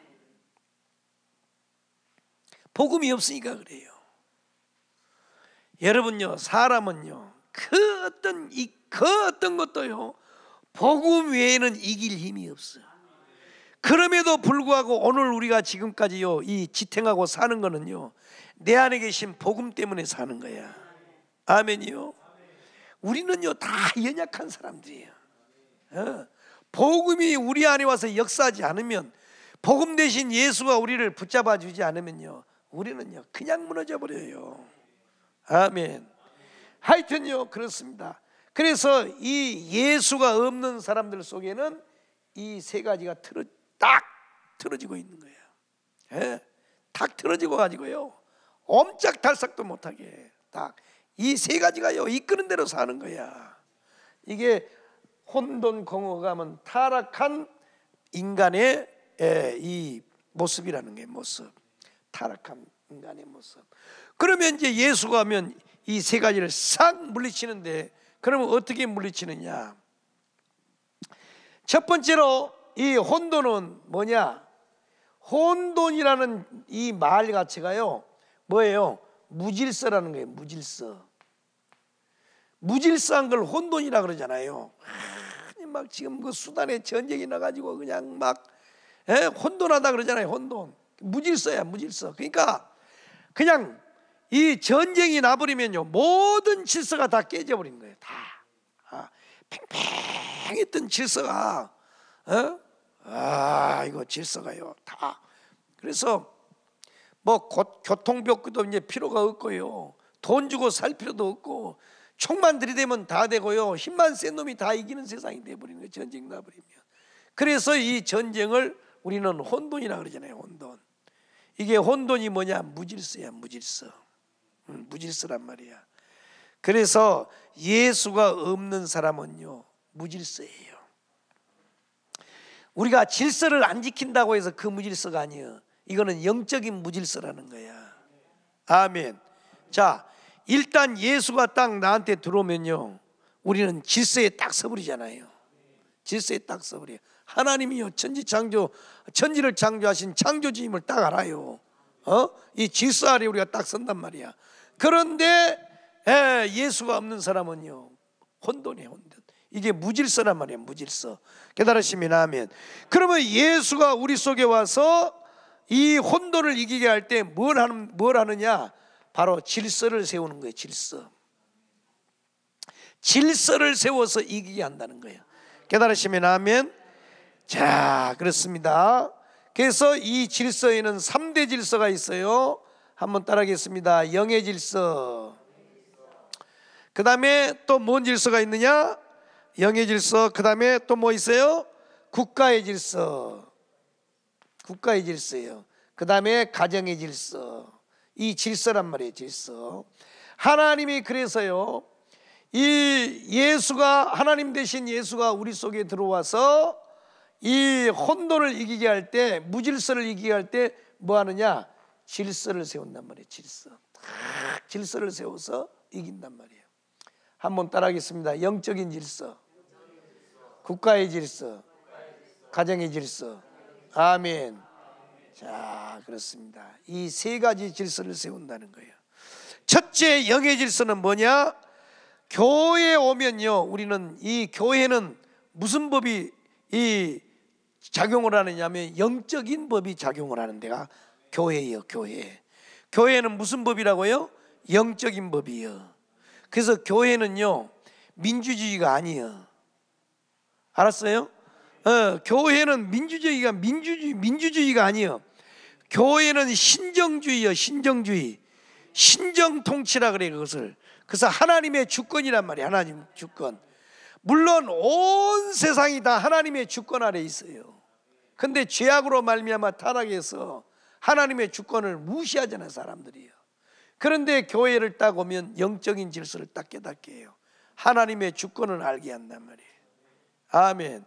복음이 없으니까 그래요 여러분요 사람은요 그 어떤 이, 그 어떤 것도요 복음 외에는 이길 힘이 없어 그럼에도 불구하고 오늘 우리가 지금까지요 이 지탱하고 사는 거는요 내 안에 계신 복음 때문에 사는 거야 아멘이요 우리는요 다 연약한 사람들이에요. 어? 복음이 우리 안에 와서 역사하지 않으면 복음 대신 예수가 우리를 붙잡아 주지 않으면요 우리는요 그냥 무너져 버려요. 아멘. 하여튼요 그렇습니다. 그래서 이 예수가 없는 사람들 속에는 이 세 가지가 틀어 딱 틀어지고 있는 거예요. 예? 딱 틀어지고 가지고요. 엄짝달싹도 못하게 딱 이세 가지가요 이끄는 대로 사는 거야. 이게 혼돈 공허감은 타락한 인간의 이 모습이라는 게 모습. 타락한 인간의 모습. 그러면 이제 예수가 하면 이 세 가지를 싹 물리치는데 그러면 어떻게 물리치느냐? 첫 번째로 이 혼돈은 뭐냐? 혼돈이라는 이말 자체가요. 뭐예요? 무질서라는 거예요. 무질서. 무질서한 걸 혼돈이라 그러잖아요. 아니 막 지금 그 수단에 전쟁이 나가지고 그냥 막 에? 예, 혼돈하다 그러잖아요. 혼돈. 무질서야 무질서. 그러니까 그냥 이 전쟁이 나버리면요 모든 질서가 다 깨져버린 거예요. 다 아, 팽팽했던 질서가 어? 아 이거 질서가요 다. 그래서 뭐 교통벽도 이제 필요가 없고요. 돈 주고 살 필요도 없고 총만 들이대면 다 되고요. 힘만 센 놈이 다 이기는 세상이 돼버리는 거예요. 전쟁 나버리면. 그래서 이 전쟁을 우리는 혼돈이라 그러잖아요. 혼돈. 이게 혼돈이 뭐냐? 무질서야, 무질서. 무질서란 말이야. 그래서 예수가 없는 사람은요, 무질서예요. 우리가 질서를 안 지킨다고 해서 그 무질서가 아니에요. 이거는 영적인 무질서라는 거야. 아멘. 자, 일단 예수가 딱 나한테 들어오면요. 우리는 질서에 딱 서버리잖아요. 질서에 딱 서버려. 하나님이요 천지 창조 천지를 창조하신 창조주임을 딱 알아요. 어? 이 질서 아래 우리가 딱 선단 말이야. 그런데 에, 예수가 없는 사람은요 혼돈이 혼돈. 이게 무질서란 말이야 무질서. 깨달으시면 아멘. 그러면 예수가 우리 속에 와서 이 혼돈을 이기게 할 때 뭘 하는 뭘 하느냐? 바로 질서를 세우는 거예요. 질서. 질서를 세워서 이기게 한다는 거예요. 깨달으시면 하면 자, 그렇습니다. 그래서 이 질서에는 3대 질서가 있어요. 한번 따라하겠습니다. 영의 질서. 그 다음에 또 뭔 질서가 있느냐? 영의 질서. 그 다음에 또 뭐 있어요? 국가의 질서. 국가의 질서예요. 그 다음에 가정의 질서. 이 질서란 말이에요, 질서. 하나님이 그래서요, 이 예수가, 하나님 대신 예수가 우리 속에 들어와서 이 혼돈을 이기게 할 때, 무질서를 이기게 할 때 뭐 하느냐? 질서를 세운단 말이에요, 질서. 탁 질서를 세워서 이긴단 말이에요. 한번 따라하겠습니다. 영적인 질서, 국가의 질서, 가정의 질서. 아멘. 자, 그렇습니다. 이 세 가지 질서를 세운다는 거예요. 첫째 영의 질서는 뭐냐? 교회 오면요, 우리는 이 교회는 무슨 법이 이 작용을 하느냐면 영적인 법이 작용을 하는 데가 교회예요, 교회. 교회는 무슨 법이라고요? 영적인 법이요. 그래서 교회는요, 민주주의가 아니에요. 알았어요? 어, 교회는 민주주의가 민주주의 민주주의가 아니요. 교회는 신정주의요, 신정주의. 신정 통치라 그래 그것을. 그래서 하나님의 주권이란 말이 하나님 주권. 물론 온 세상이 다 하나님의 주권 아래 있어요. 근데 죄악으로 말미암아 타락해서 하나님의 주권을 무시하잖아요, 사람들이요. 그런데 교회를 딱 오면 영적인 질서를 딱 깨닫게 해요. 하나님의 주권을 알게 한단 말이에요. 아멘.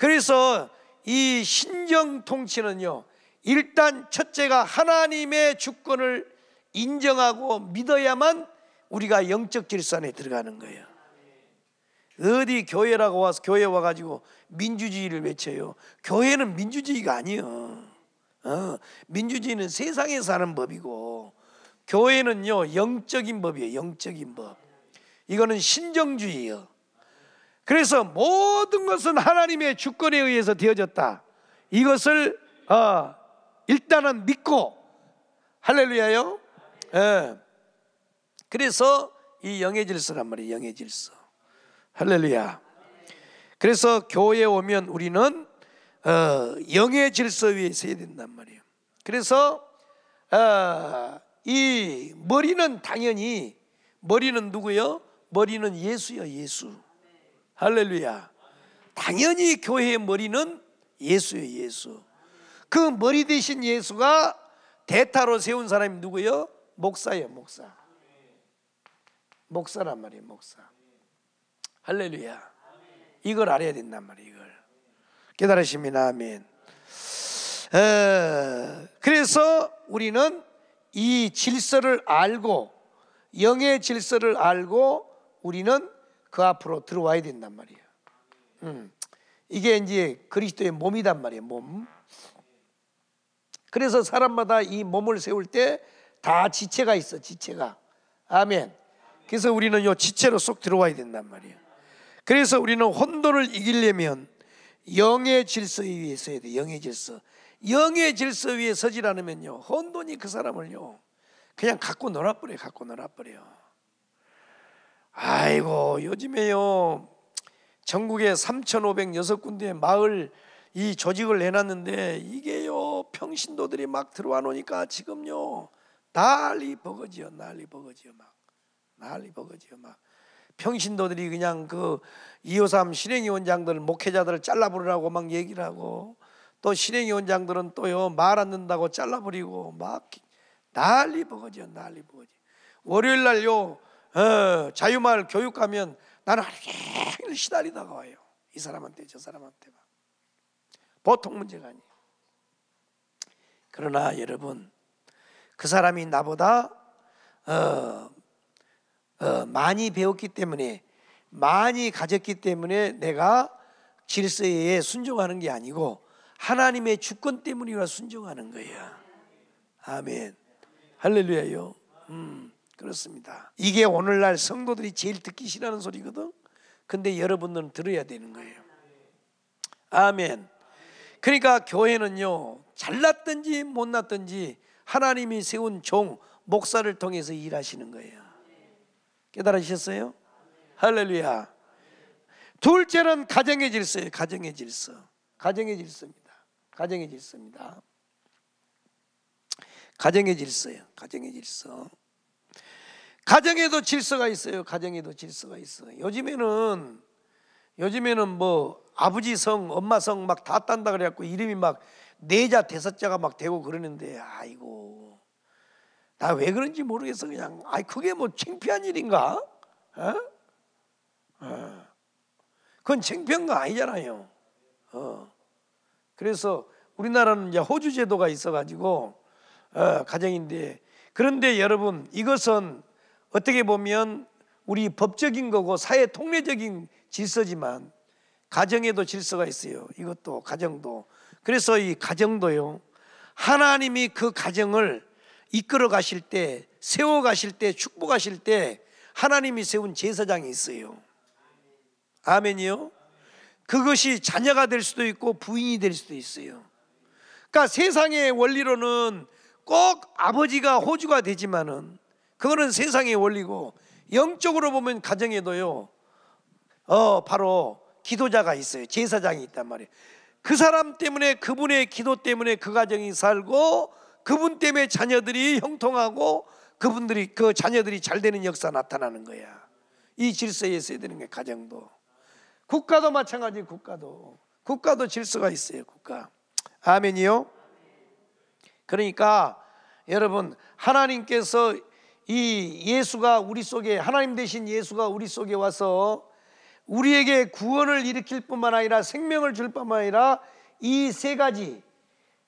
그래서 이 신정 통치는요, 일단 첫째가 하나님의 주권을 인정하고 믿어야만 우리가 영적 질서 안에 들어가는 거예요. 어디 교회라고 와서 교회 와가지고 민주주의를 외쳐요. 교회는 민주주의가 아니에요. 어, 민주주의는 세상에서 하는 법이고 교회는요 영적인 법이에요. 영적인 법. 이거는 신정주의예요. 그래서 모든 것은 하나님의 주권에 의해서 되어졌다. 이것을 어, 일단은 믿고 할렐루야요. 예. 그래서 이 영의 질서란 말이 영의 질서. 할렐루야. 그래서 교회에 오면 우리는 어, 영의 질서 위에 서야 된단 말이에요. 그래서 어, 이 머리는 당연히 머리는 누구요? 머리는 예수요, 예수. 할렐루야. 당연히 교회의 머리는 예수예요, 예수. 그 머리 대신 예수가 대타로 세운 사람이 누구요? 목사예요, 목사. 목사란 말이에요, 목사. 할렐루야. 이걸 알아야 된단 말이에요, 이걸. 깨달으십니다, 아멘. 어, 그래서 우리는 이 질서를 알고, 영의 질서를 알고, 우리는 그 앞으로 들어와야 된단 말이에요. 음. 이게 이제 그리스도의 몸이단 말이에요. 몸. 그래서 사람마다 이 몸을 세울 때 다 지체가 있어. 지체가. 아멘. 그래서 우리는 요 지체로 쏙 들어와야 된단 말이에요. 그래서 우리는 혼돈을 이기려면 영의 질서 위에 서야 돼. 영의 질서. 영의 질서 위에 서질 않으면요. 혼돈이 그 사람을요. 그냥 갖고 놀아버려. 갖고 놀아버려. 아이고 요즘에요 전국에 3,506군데 마을 이 조직을 해놨는데 이게요 평신도들이 막 들어와 놓으니까 지금요 난리 버거지요 난리 버거지요 막 난리 버거지요 막 평신도들이 그냥 그253 실행위원장들 목회자들을 잘라버리라고 막 얘기를 하고 또 실행위원장들은 또요 말안 듣는다고 잘라버리고 막 난리 버거지요 난리 버거지 월요일 날요 어, 자유말 교육하면 나는 하루 종일 시달리다가 와요. 이 사람한테 저 사람한테 막. 보통 문제가 아니에요. 그러나 여러분 그 사람이 나보다 어, 어, 많이 배웠기 때문에 많이 가졌기 때문에 내가 질서에 순종하는 게 아니고 하나님의 주권 때문이라 순종하는 거예 아멘. 할렐루야요. 음. 그렇습니다. 이게 오늘날 성도들이 제일 듣기 싫어하는 소리거든. 근데 여러분들은 들어야 되는 거예요. 아멘. 그러니까 교회는요. 잘났든지 못났든지 하나님이 세운 종 목사를 통해서 일하시는 거예요. 깨달으셨어요? 할렐루야. 둘째는 가정의 질서예요. 가정의 질서. 가정의 질서입니다. 가정의 질서입니다. 가정의 질서예요. 가정의 질서. 가정에도 질서가 있어요. 가정에도 질서가 있어. 요즘에는 요 요즘에는 뭐 아버지 성, 엄마 성 막 다 딴다 그래갖고 이름이 막 네자 대사자가 막 되고 그러는데 아이고 나 왜 그런지 모르겠어 그냥 아이 그게 뭐 창피한 일인가? 어? 어. 그건 창피한 거 아니잖아요. 어. 그래서 우리나라는 이제 호주 제도가 있어가지고 어, 가정인데 그런데 여러분 이것은 어떻게 보면 우리 법적인 거고 사회 통례적인 질서지만 가정에도 질서가 있어요. 이것도 가정도. 그래서 이 가정도요. 하나님이 그 가정을 이끌어 가실 때, 세워 가실 때, 축복하실 때 하나님이 세운 제사장이 있어요. 아멘이요. 그것이 자녀가 될 수도 있고 부인이 될 수도 있어요. 그러니까 세상의 원리로는 꼭 아버지가 호주가 되지만은 그거는 세상의 원리고 영적으로 보면 가정에도요. 어, 바로 기도자가 있어요. 제사장이 있단 말이에요. 그 사람 때문에 그분의 기도 때문에 그 가정이 살고 그분 때문에 자녀들이 형통하고 그분들이 그 자녀들이 잘 되는 역사 나타나는 거야. 이 질서에 있어야 되는 게 가정도. 국가도 마찬가지 국가도 국가도 질서가 있어요. 국가. 아멘이요. 그러니까 여러분 하나님께서 이 예수가 우리 속에 하나님 대신 예수가 우리 속에 와서 우리에게 구원을 일으킬 뿐만 아니라 생명을 줄 뿐만 아니라 이 세 가지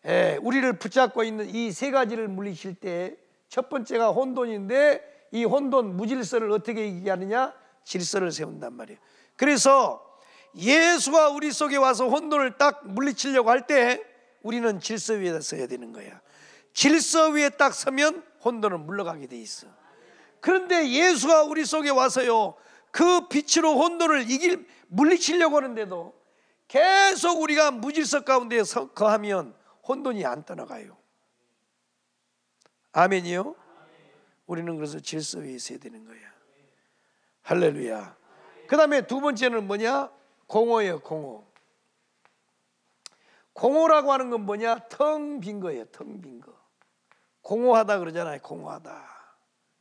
예, 우리를 붙잡고 있는 이 세 가지를 물리칠 때 첫 번째가 혼돈인데 이 혼돈 무질서를 어떻게 얘기하느냐 질서를 세운단 말이에요. 그래서 예수가 우리 속에 와서 혼돈을 딱 물리치려고 할 때 우리는 질서 위에 서야 되는 거야. 질서 위에 딱 서면 혼돈은 물러가게 돼 있어. 그런데 예수가 우리 속에 와서요. 그 빛으로 혼돈을 이길 물리치려고 하는데도 계속 우리가 무질서 가운데 거하면 혼돈이 안 떠나가요. 아멘이요. 우리는 그래서 질서 에 있어야 되는 거야. 할렐루야. 그다음에 두 번째는 뭐냐? 공허예요, 공허. 공허라고 하는 건 뭐냐? 텅 빈 거예요, 텅 빈 거. 공허하다 그러잖아요. 공허하다.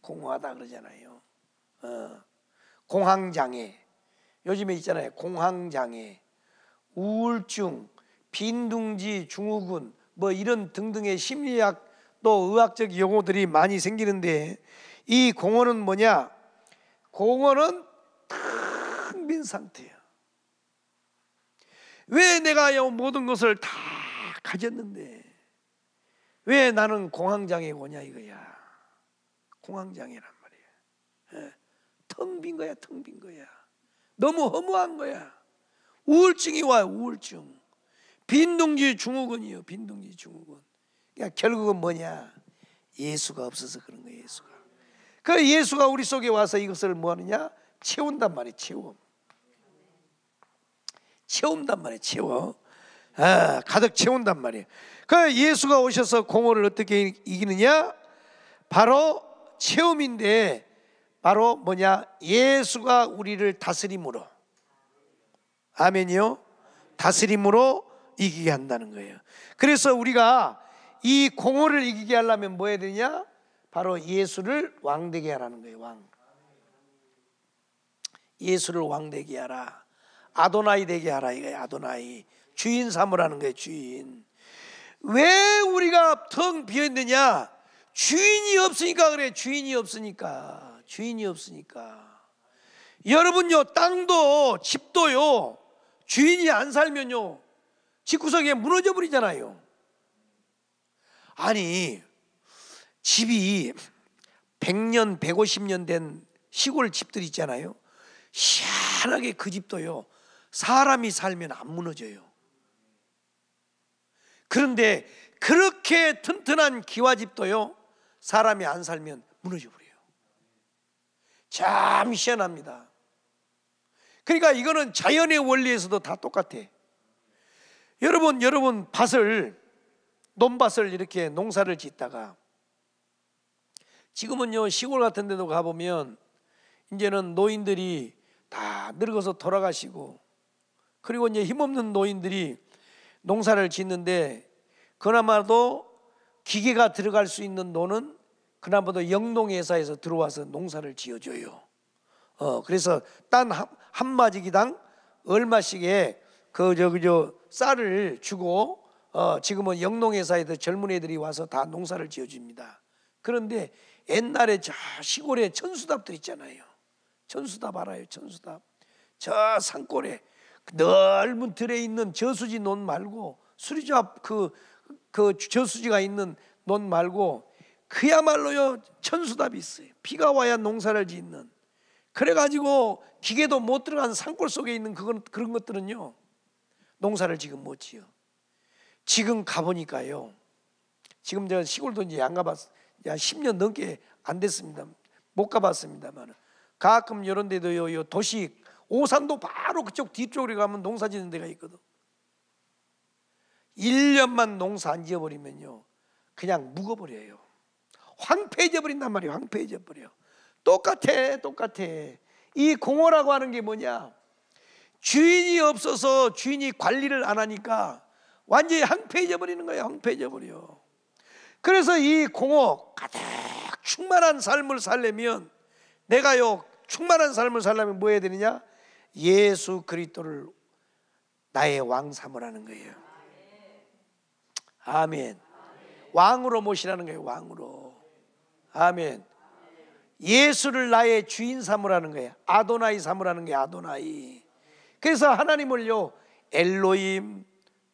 공허하다 그러잖아요. 어. 공황장애. 요즘에 있잖아요. 공황장애. 우울증, 빈둥지, 중후군 뭐 이런 등등의 심리학 또 의학적 용어들이 많이 생기는데 이 공허는 뭐냐? 공허는 텅빈 상태예요. 왜 내가 모든 것을 다 가졌는데 왜 나는 공황장애 오냐 이거야. 공황장애란 말이야. 예. 텅빈 거야, 텅 빈 거야. 너무 허무한 거야. 우울증이 와요, 우울증. 빈둥지 중후군이요, 빈둥지 중후군. 그러니까 결국은 뭐냐? 예수가 없어서 그런 거예요, 예수가. 그 예수가 우리 속에 와서 이것을 뭐 하느냐? 채운단 말이에요, 채움. 채운단 말이에요, 채워. 아, 가득 채운단 말이에요. 그 예수가 오셔서 공허를 어떻게 이기느냐? 바로 체험인데 바로 뭐냐? 예수가 우리를 다스림으로 아멘이요. 다스림으로 이기게 한다는 거예요. 그래서 우리가 이 공허를 이기게 하려면 뭐 해야 되냐? 바로 예수를 왕되게 하라는 거예요. 왕. 예수를 왕되게 하라. 아도나이 되게 하라 이거예요. 아도나이. 주인 삼으라는 거예요. 주인. 왜 우리가 텅 비어 있느냐? 주인이 없으니까 그래. 주인이 없으니까. 주인이 없으니까. 여러분요, 땅도 집도요, 주인이 안 살면요, 집구석에 무너져 버리잖아요. 아니, 집이 100년, 150년 된 시골 집들 있잖아요. 희한하게 그 집도요, 사람이 살면 안 무너져요. 그런데 그렇게 튼튼한 기와집도요 사람이 안 살면 무너져 버려요. 참 희한합니다. 그러니까 이거는 자연의 원리에서도 다 똑같아. 여러분 여러분 밭을 논밭을 이렇게 농사를 짓다가 지금은요 시골 같은 데도 가보면 이제는 노인들이 다 늙어서 돌아가시고 그리고 이제 힘없는 노인들이 농사를 짓는데 그나마도 기계가 들어갈 수 있는 돈은 그나마도 영농회사에서 들어와서 농사를 지어줘요. 어, 그래서 딴 한, 한 마지기당 얼마씩에 그저 그저 쌀을 주고 어, 지금은 영농회사에서 젊은 애들이 와서 다 농사를 지어줍니다. 그런데 옛날에 저 시골에 천수답들 있잖아요. 천수답 알아요? 천수답. 저 산골에 넓은 틀에 있는 저수지 논 말고 수리주 그그 저수지가 있는 논 말고 그야말로요 천수답이 있어요. 비가 와야 농사를 짓는. 그래가지고 기계도 못 들어간 산골 속에 있는 그건 그런 것들은요 농사를 지금 못 지어. 지금 가보니까요. 지금 제가 시골도 이제 안 가봤, 야 10년 넘게 안 됐습니다. 못 가봤습니다만 가끔 이런 데도요 도시 오산도 바로 그쪽 뒤쪽으로 가면 농사 짓는 데가 있거든. 1년만 농사 안 지어버리면요. 그냥 묵어버려요. 황폐해져 버린단 말이에요. 황폐해져 버려. 똑같아, 똑같아. 이 공허라고 하는 게 뭐냐? 주인이 없어서 주인이 관리를 안 하니까 완전히 황폐해져 버리는 거예요. 황폐해져 버려. 그래서 이 공허 가득 충만한 삶을 살려면 내가요 충만한 삶을 살려면 뭐 해야 되느냐? 예수 그리스도를 나의 왕 삼으라는 거예요. 아멘. 왕으로 모시라는 거예요. 왕으로. 아멘. 예수를 나의 주인 삼으라는 거예요. 아도나이 삼으라는 게 아도나이. 그래서 하나님을요 엘로임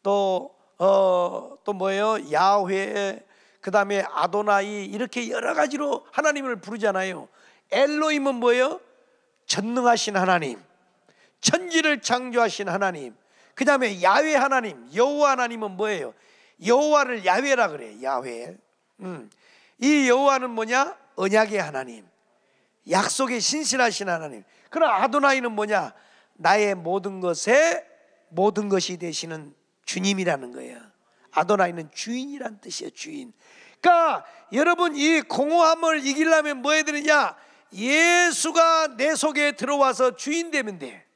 또또 어, 또 뭐예요 야훼 그 다음에 아도나이 이렇게 여러 가지로 하나님을 부르잖아요. 엘로임은 뭐예요? 전능하신 하나님. 천지를 창조하신 하나님. 그 다음에 야외 하나님, 여호와 하나님은 뭐예요? 여호와를 야외라 그래. 야외. 음. 이 여호와는 뭐냐? 언약의 하나님. 약속에 신실하신 하나님. 그러 아도나이는 뭐냐? 나의 모든 것에 모든 것이 되시는 주님이라는 거예요. 아도나이는 주인이란 뜻이에요. 주인. 그러니까 여러분 이 공허함을 이기려면 뭐 해야 되느냐? 예수가 내 속에 들어와서 주인 되면 돼.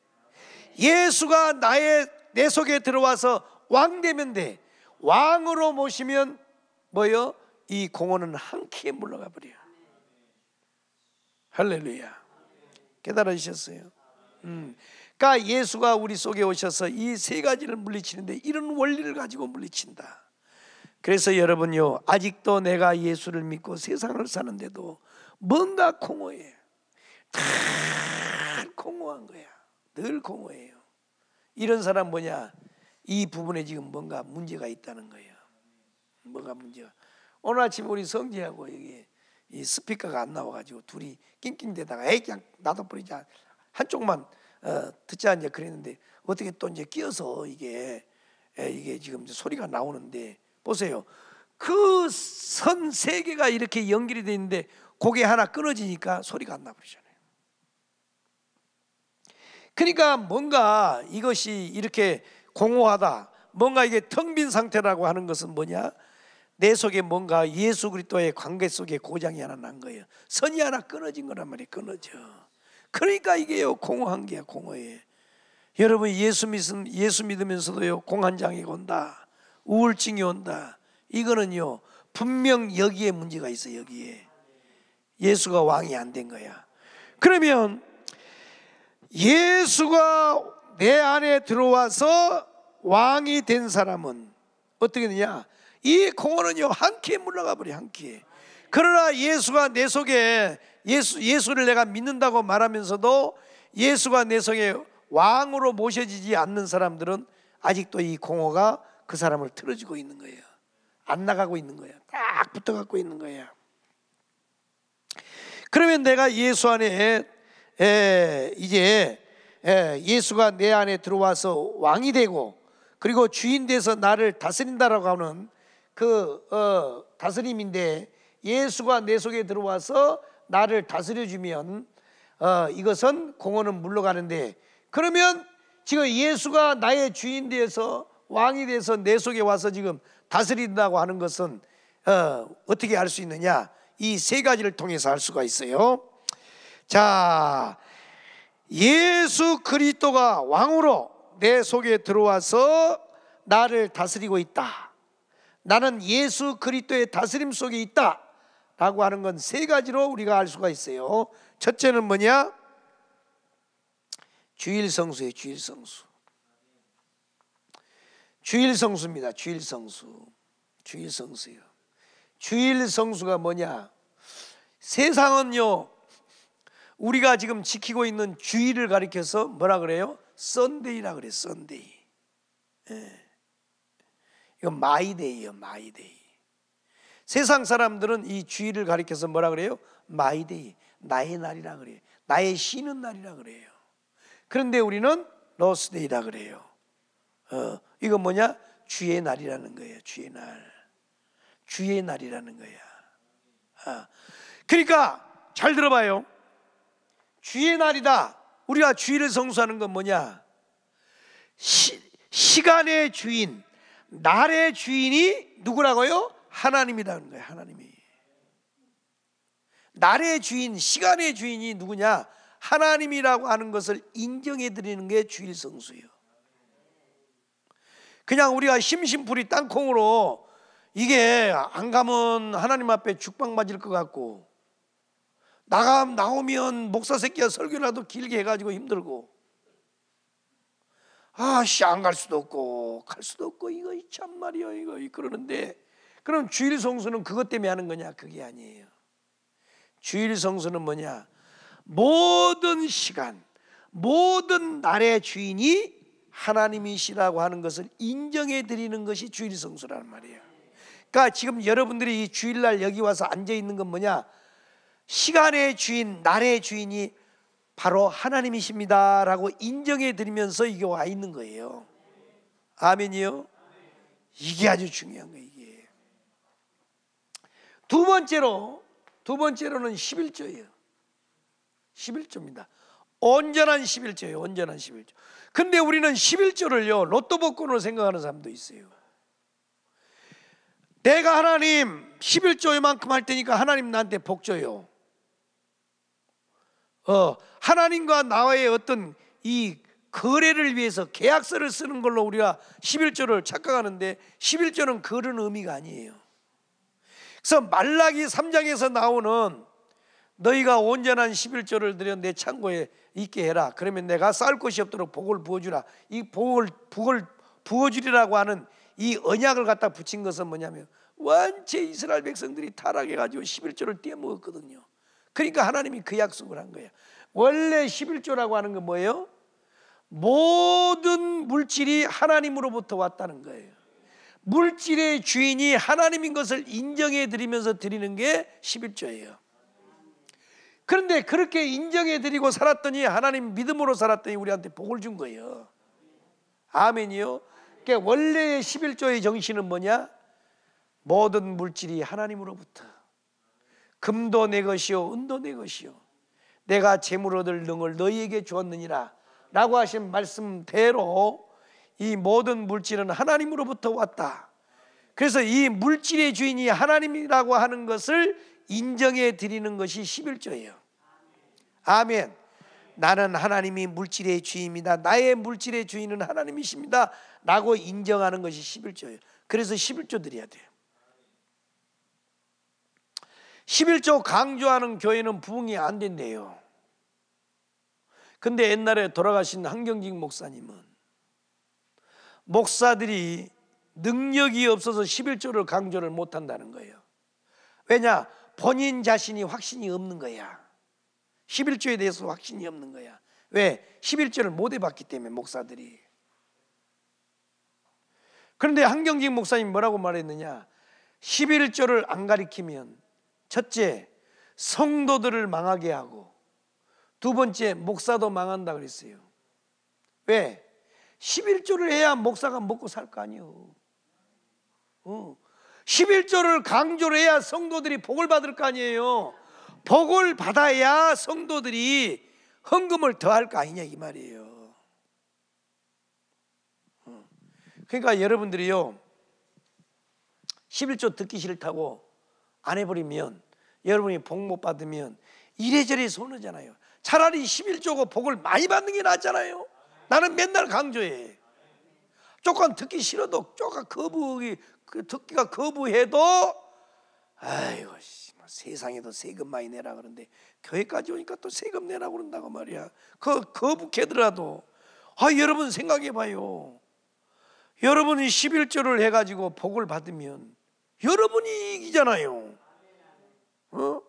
예수가 나의 내 속에 들어와서 왕 되면 돼. 왕으로 모시면 뭐요? 이 공원은 한 키에 물러가 버려. 할렐루야. 깨달으셨어요? 음. 그러니까 예수가 우리 속에 오셔서 이 세 가지를 물리치는데 이런 원리를 가지고 물리친다. 그래서 여러분요, 아직도 내가 예수를 믿고 세상을 사는데도 뭔가 공허해. 다 공허한 거야. 늘 공허해요. 이런 사람 뭐냐? 이 부분에 지금 뭔가 문제가 있다는 거예요. 뭔가 문제가. 오늘 아침 우리 성재하고 여기 이 스피커가 안 나와가지고 둘이 낑낑대다가 에이 그냥 놔둬버리자 한쪽만 어, 듣자 이제 그랬는데 어떻게 또 이제 끼어서 이게 에, 이게 지금 소리가 나오는데 보세요 그 선 세 개가 이렇게 연결이 돼 있는데 고개 하나 끊어지니까 소리가 안 나버리죠. 그러니까 뭔가 이것이 이렇게 공허하다. 뭔가 이게 텅 빈 상태라고 하는 것은 뭐냐? 내 속에 뭔가 예수 그리스도의 관계 속에 고장이 하나 난 거예요. 선이 하나 끊어진 거란 말이에요. 끊어져. 그러니까 이게요 공허한 게야 공허해. 여러분 예수 믿음 예수 믿으면서도요 공한장이 온다. 우울증이 온다. 이거는요 분명 여기에 문제가 있어 여기에. 예수가 왕이 안 된 거야. 그러면 예수가 내 안에 들어와서 왕이 된 사람은 어떻게 되냐? 이 공허는요 한 키에 물러가 버려 한 키에. 그러나 예수가 내 속에 예수 예수를 내가 믿는다고 말하면서도 예수가 내 속에 왕으로 모셔지지 않는 사람들은 아직도 이 공허가 그 사람을 틀어지고 있는 거예요. 안 나가고 있는 거야. 딱 붙어 갖고 있는 거야. 그러면 내가 예수 안에 에, 예, 이제 에, 예, 예수가 내 안에 들어와서 왕이 되고 그리고 주인 돼서 나를 다스린다라고 하는 그 어, 다스림인데 예수가 내 속에 들어와서 나를 다스려 주면 어, 이것은 공허는 물러가는데 그러면 지금 예수가 나의 주인 돼서 왕이 돼서 내 속에 와서 지금 다스린다고 하는 것은 어, 어떻게 알 수 있느냐 이 세 가지를 통해서 알 수가 있어요. 자, 예수 그리스도가 왕으로 내 속에 들어와서 나를 다스리고 있다. 나는 예수 그리스도의 다스림 속에 있다. 라고 하는 건 세 가지로 우리가 알 수가 있어요. 첫째는 뭐냐? 주일성수예요, 주일성수. 주일성수입니다, 주일성수. 주일성수요. 주일성수가 뭐냐? 세상은요, 우리가 지금 지키고 있는 주의를 가리켜서 뭐라 그래요? 썬데이라 그래. 썬데이. 이건 마이데이예요. 마이데이. 세상 사람들은 이 주의를 가리켜서 뭐라 그래요? 마이데이. 나의 날이라 그래요. 나의 쉬는 날이라 그래요. 그런데 우리는 러스데이라 그래요. 어, 이건 뭐냐? 주의 날이라는 거예요. 주의 날. 주의 날이라는 거야. 아. 그러니까 잘 들어봐요. 주의 날이다. 우리가 주의를 성수하는 건 뭐냐? 시, 시간의 주인, 날의 주인이 누구라고요? 하나님이라는 거예요. 하나님이. 날의 주인, 시간의 주인이 누구냐? 하나님이라고 하는 것을 인정해 드리는 게 주일 성수예요. 그냥 우리가 심심풀이 땅콩으로 이게 안 가면 하나님 앞에 죽방 맞을 것 같고 나가 나오면 목사 새끼가 설교라도 길게 해가지고 힘들고 아씨 안 갈 수도 없고 갈 수도 없고 이거 참 말이야 이거 그러는데 그럼 주일 성수는 그것 때문에 하는 거냐 그게 아니에요. 주일 성수는 뭐냐 모든 시간 모든 날의 주인이 하나님이시라고 하는 것을 인정해 드리는 것이 주일 성수라는 말이에요. 그러니까 지금 여러분들이 주일날 여기 와서 앉아 있는 건 뭐냐? 시간의 주인, 날의 주인이 바로 하나님이십니다라고 인정해 드리면서 이게 와 있는 거예요. 아멘이요. 이게 아주 중요한 거예요. 이게. 두 번째로 두 번째로는 11조예요. 11조입니다. 온전한 11조예요. 온전한 11조. 근데 우리는 11조를요. 로또 복권으로 생각하는 사람도 있어요. 내가 하나님 11조 이만큼 할 테니까 하나님 나한테 복 줘요. 어, 하나님과 나와의 어떤 이 거래를 위해서 계약서를 쓰는 걸로 우리가 11조를 착각하는데 11조는 그런 의미가 아니에요. 그래서 말라기 3장에서 나오는 너희가 온전한 11조를 들여 내 창고에 있게 해라. 그러면 내가 쌀 곳이 없도록 복을 부어주라. 이 복을, 복을 부어주리라고 하는 이 언약을 갖다 붙인 것은 뭐냐면 완체 이스라엘 백성들이 타락해가지고 11조를 떼어먹었거든요. 그러니까 하나님이 그 약속을 한 거예요. 원래 11조라고 하는 건 뭐예요? 모든 물질이 하나님으로부터 왔다는 거예요. 물질의 주인이 하나님인 것을 인정해 드리면서 드리는 게 11조예요. 그런데 그렇게 인정해 드리고 살았더니 하나님 믿음으로 살았더니 우리한테 복을 준 거예요. 아멘이요. 그러니까 원래의 11조의 정신은 뭐냐? 모든 물질이 하나님으로부터 금도 내 것이요 은도 내 것이요 내가 재물 얻을 능을 너희에게 주었느니라 라고 하신 말씀대로 이 모든 물질은 하나님으로부터 왔다. 그래서 이 물질의 주인이 하나님이라고 하는 것을 인정해 드리는 것이 11조예요. 아멘. 나는 하나님이 물질의 주인입니다. 나의 물질의 주인은 하나님이십니다. 라고 인정하는 것이 11조예요. 그래서 11조 드려야 돼요. 11조 강조하는 교회는 부흥이 안 된대요. 근데 옛날에 돌아가신 한경직 목사님은 목사들이 능력이 없어서 11조를 강조를 못 한다는 거예요. 왜냐? 본인 자신이 확신이 없는 거야. 11조에 대해서 확신이 없는 거야. 왜? 11조를 못 해봤기 때문에 목사들이. 그런데 한경직 목사님 뭐라고 말했느냐? 11조를 안 가리키면 첫째, 성도들을 망하게 하고 두 번째, 목사도 망한다 그랬어요. 왜? 11조를 해야 목사가 먹고 살 거아니에 11조를 어. 강조를 해야 성도들이 복을 받을 거 아니에요. 복을 받아야 성도들이 헌금을 더할 거 아니냐 이 말이에요. 어. 그러니까 여러분들이요. 11조 듣기 싫다고 안 해버리면 여러분이 복 못 받으면 이래저래 손해잖아요. 차라리 11조고 복을 많이 받는 게 낫잖아요. 나는 맨날 강조해. 조금 듣기 싫어도 조금 거부하기 그 듣기가 거부해도 아이고 세상에도 세금 많이 내라 그러는데 교회까지 오니까 또 세금 내라 그런다고 말이야. 그 거북해더라도 아 여러분 생각해 봐요. 여러분이 11조를 해 가지고 복을 받으면 여러분이 이기잖아요. 어?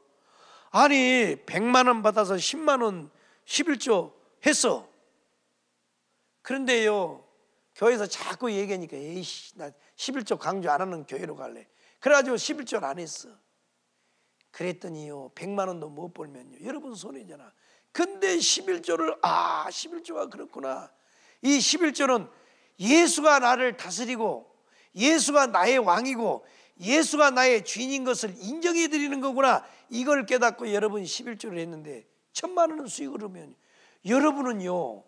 아니 100만 원 받아서 10만 원 11조 했어. 그런데요. 교회에서 자꾸 얘기하니까 에이씨 나 11조 강조 안 하는 교회로 갈래. 그래가지고 11조를 안 했어. 그랬더니요. 100만 원도 못 벌면요. 여러분 손해잖아. 근데 11조를 아 11조가 그렇구나. 이 11조는 예수가 나를 다스리고 예수가 나의 왕이고 예수가 나의 주인인 것을 인정해 드리는 거구나. 이걸 깨닫고 여러분 11조를 했는데 천만 원은 수익을 하면 여러분은요.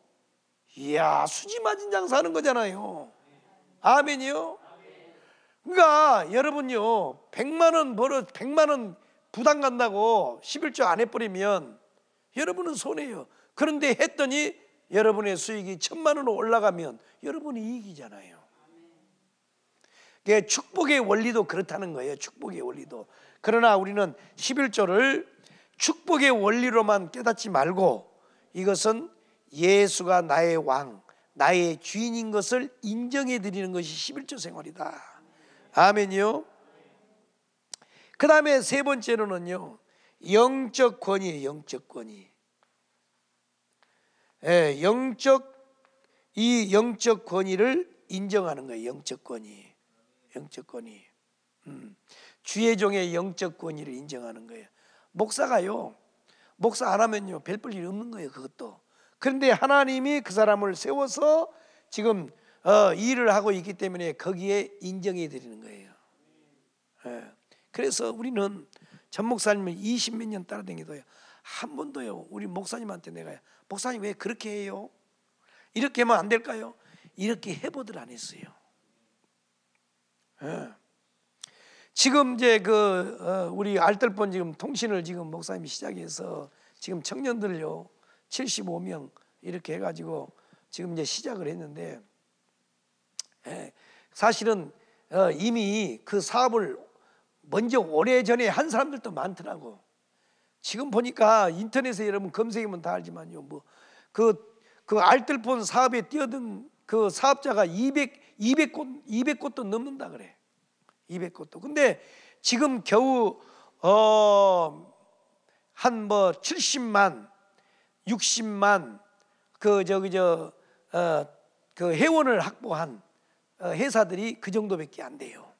이야 수지 맞은 장사하는 거잖아요. 아멘이요. 그러니까 여러분요. 100만 원 벌어 100만 원 부담 간다고 11조 안 해버리면 여러분은 손해요. 그런데 했더니 여러분의 수익이 천만 원 올라가면 여러분이 이익이잖아요. 예, 축복의 원리도 그렇다는 거예요. 축복의 원리도. 그러나 우리는 11절을 축복의 원리로만 깨닫지 말고 이것은 예수가 나의 왕, 나의 주인인 것을 인정해 드리는 것이 11조 생활이다. 아멘이요. 그 다음에 세 번째로는요, 영적 권위 영적 권위. 예, 영적, 이 영적 권위를 인정하는 거예요, 영적 권위. 영적 권위. 음. 주의 종의 영적 권위를 인정하는 거예요. 목사가요. 목사 안 하면요. 별볼 일이 없는 거예요. 그것도. 그런데 하나님이 그 사람을 세워서 지금 어, 일을 하고 있기 때문에 거기에 인정해 드리는 거예요. 예. 그래서 우리는 전 목사님을 20 몇 년 따라다니도요. 한 번도요. 우리 목사님한테 내가 목사님 왜 그렇게 해요? 이렇게 하면 안 될까요? 이렇게 해보들 안 했어요. 예. 지금 이제 그 어, 우리 알뜰폰 지금 통신을 지금 목사님이 시작해서 지금 청년들요 75명 이렇게 해가지고 지금 이제 시작을 했는데 예. 사실은 어, 이미 그 사업을 먼저 오래 전에 한 사람들도 많더라고. 지금 보니까 인터넷에 여러분 검색하면 다 알지만요, 뭐그그 그, 그 알뜰폰 사업에 뛰어든 그 사업자가 200 200곳 200곳도 넘는다 그래. 200곳도. 근데 지금 겨우 어한뭐 70만 60만 그 저기 저어그 회원을 확보한 어, 회사들이 그 정도밖에 안 돼요.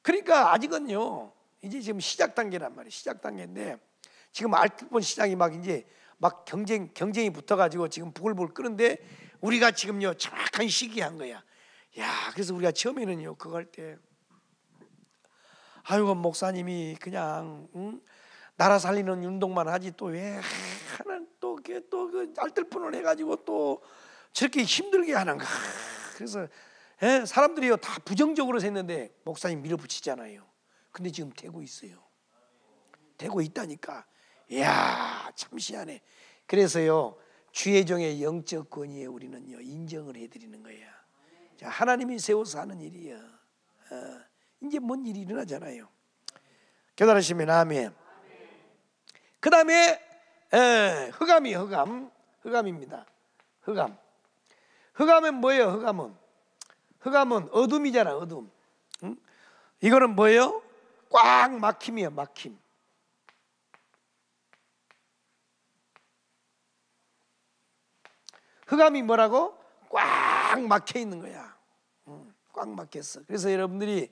그러니까 아직은요. 이제 지금 시작 단계란 말이에요. 시작 단계인데 지금 알뜰폰 시장이 막 이제 막 경쟁 경쟁이 붙어 가지고 지금 부글부글 끓는데 우리가 지금요 정확한 시기한 거야. 야, 그래서 우리가 처음에는요 그거 할 때, 아유 목사님이 그냥 응? 나라 살리는 운동만 하지 또 왜 하는 또그또그 알뜰폰을 해가지고 또 저렇게 힘들게 하는가. 그래서 예? 사람들이요 다 부정적으로 했는데 목사님 밀어붙이잖아요. 근데 지금 되고 있어요. 되고 있다니까. 야 참시하네. 그래서요, 주의 종의 영적 권위에 우리는요 인정을 해드리는 거야. 자, 하나님이 세워서 하는 일이야. 어, 이제 뭔 일이 일어나잖아요. 깨달으시면 아멘. 그 다음에 흑암이 흑암, 흑암입니다. 흑암. 흑암은 뭐예요? 흑암은 흑암은 어둠이잖아. 어둠. 응? 이거는 뭐예요? 꽉 막힘이야. 막힘. 흑암이 뭐라고? 꽉 막혀 있는 거야. 꽉 막혔어. 그래서 여러분들이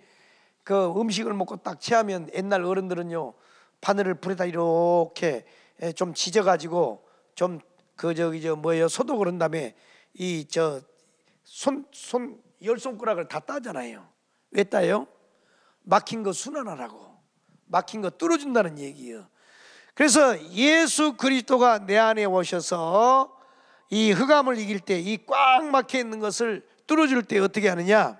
그 음식을 먹고 딱 체하면 옛날 어른들은요 바늘을 불에다 이렇게 좀 지져가지고 좀그 저기 저 뭐예요 소독을 한 다음에 이 저 손 손 열 손가락을 다 따잖아요. 왜 따요? 막힌 거 순환하라고. 막힌 거 뚫어준다는 얘기예요. 그래서 예수 그리스도가 내 안에 오셔서 이 흑암을 이길 때 이 꽉 막혀 있는 것을 뚫어줄 때 어떻게 하느냐?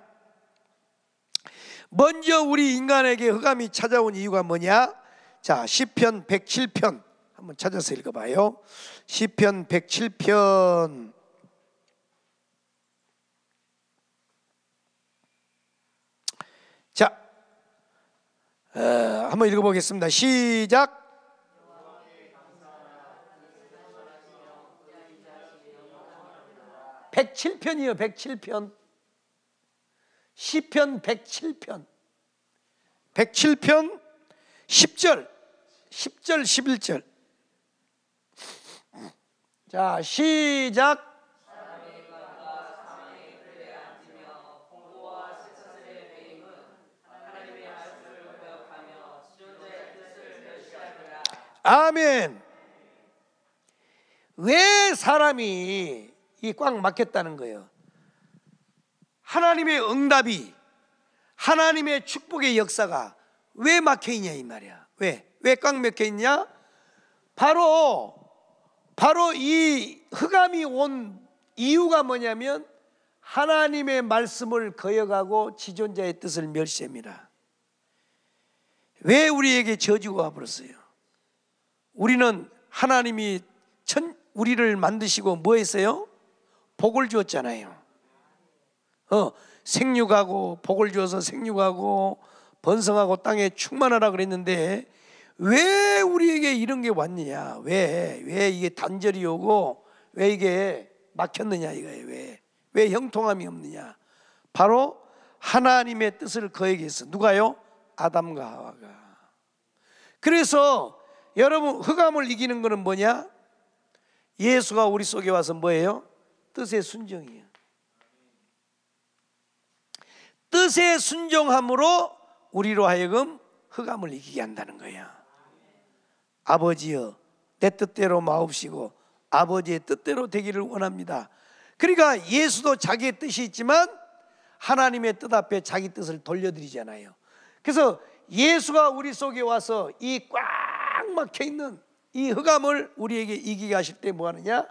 먼저 우리 인간에게 흑암이 찾아온 이유가 뭐냐? 자, 시편 107편 한번 찾아서 읽어 봐요. 시편 107편 1 어, 한번 읽어보겠습니다. 시작. 107편이요, 107편. 시편 107편. 107편 10절. 10절 11절. 자, 시작. 아멘. 왜 사람이 이꽉 막혔다는 거예요. 하나님의 응답이 하나님의 축복의 역사가 왜 막혀 있냐 이 말이야. 왜? 왜 꽉 막혀 있냐? 바로 바로 이 흑암이 온 이유가 뭐냐면 하나님의 말씀을 거역하고 지존자의 뜻을 멸시합니다. 왜 우리에게 저주가 와버렸어요? 우리는 하나님이 천, 우리를 만드시고 뭐 했어요? 복을 주었잖아요. 어, 생육하고 복을 주어서 생육하고 번성하고 땅에 충만하라 그랬는데 왜 우리에게 이런 게 왔느냐? 왜? 왜 이게 단절이 오고 왜 이게 막혔느냐 이거예요. 왜? 왜 형통함이 없느냐? 바로 하나님의 뜻을 거에게 했어. 누가요? 아담과 하와가. 그래서 여러분 흑암을 이기는 것은 뭐냐? 예수가 우리 속에 와서 뭐예요? 뜻의 순종이에요. 뜻의 순종함으로 우리로 하여금 흑암을 이기게 한다는 거야. 아버지여 내 뜻대로 마옵시고 아버지의 뜻대로 되기를 원합니다. 그러니까 예수도 자기의 뜻이 있지만 하나님의 뜻 앞에 자기 뜻을 돌려드리잖아요. 그래서 예수가 우리 속에 와서 이 꽉 막혀 있는 이 흑암을 우리에게 이기게 하실 때 뭐 하느냐?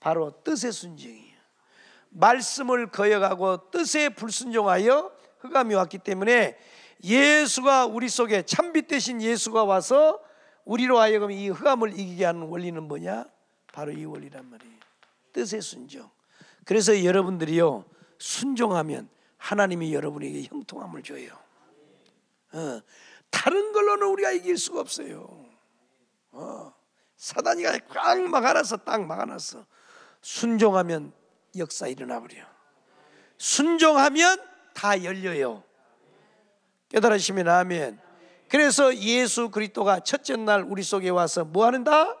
바로 뜻의 순종이에요. 말씀을 거역하고 뜻에 불순종하여 흑암이 왔기 때문에 예수가 우리 속에 참빛 대신 예수가 와서 우리로 하여금 이 흑암을 이기게 하는 원리는 뭐냐? 바로 이 원리란 말이에요. 뜻의 순종. 그래서 여러분들이요 순종하면 하나님이 여러분에게 형통함을 줘요. 어, 다른 걸로는 우리가 이길 수가 없어요. 어, 사단이가 꽉 막아놨어, 딱 막아놨어. 순종하면 역사 일어나 버려. 순종하면 다 열려요. 깨달으시면 아멘. 그래서 예수 그리스도가 첫째 날 우리 속에 와서 뭐 하는다?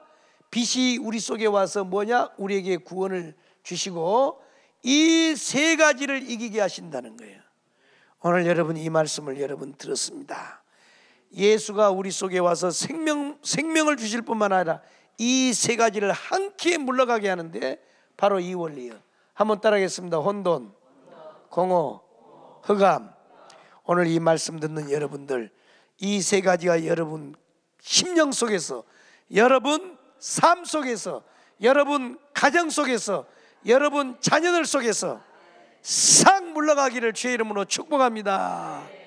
빛이 우리 속에 와서 뭐냐? 우리에게 구원을 주시고 이 세 가지를 이기게 하신다는 거예요. 오늘 여러분 이 말씀을 여러분 들었습니다. 예수가 우리 속에 와서 생명 생명을 주실 뿐만 아니라 이 세 가지를 한 키에 물러가게 하는데 바로 이 원리예요. 한번 따라하겠습니다. 혼돈, 공허, 흑암. 오늘 이 말씀 듣는 여러분들 이 세 가지가 여러분 심령 속에서 여러분 삶 속에서 여러분 가정 속에서 여러분 자녀들 속에서 싹 물러가기를 주의 이름으로 축복합니다.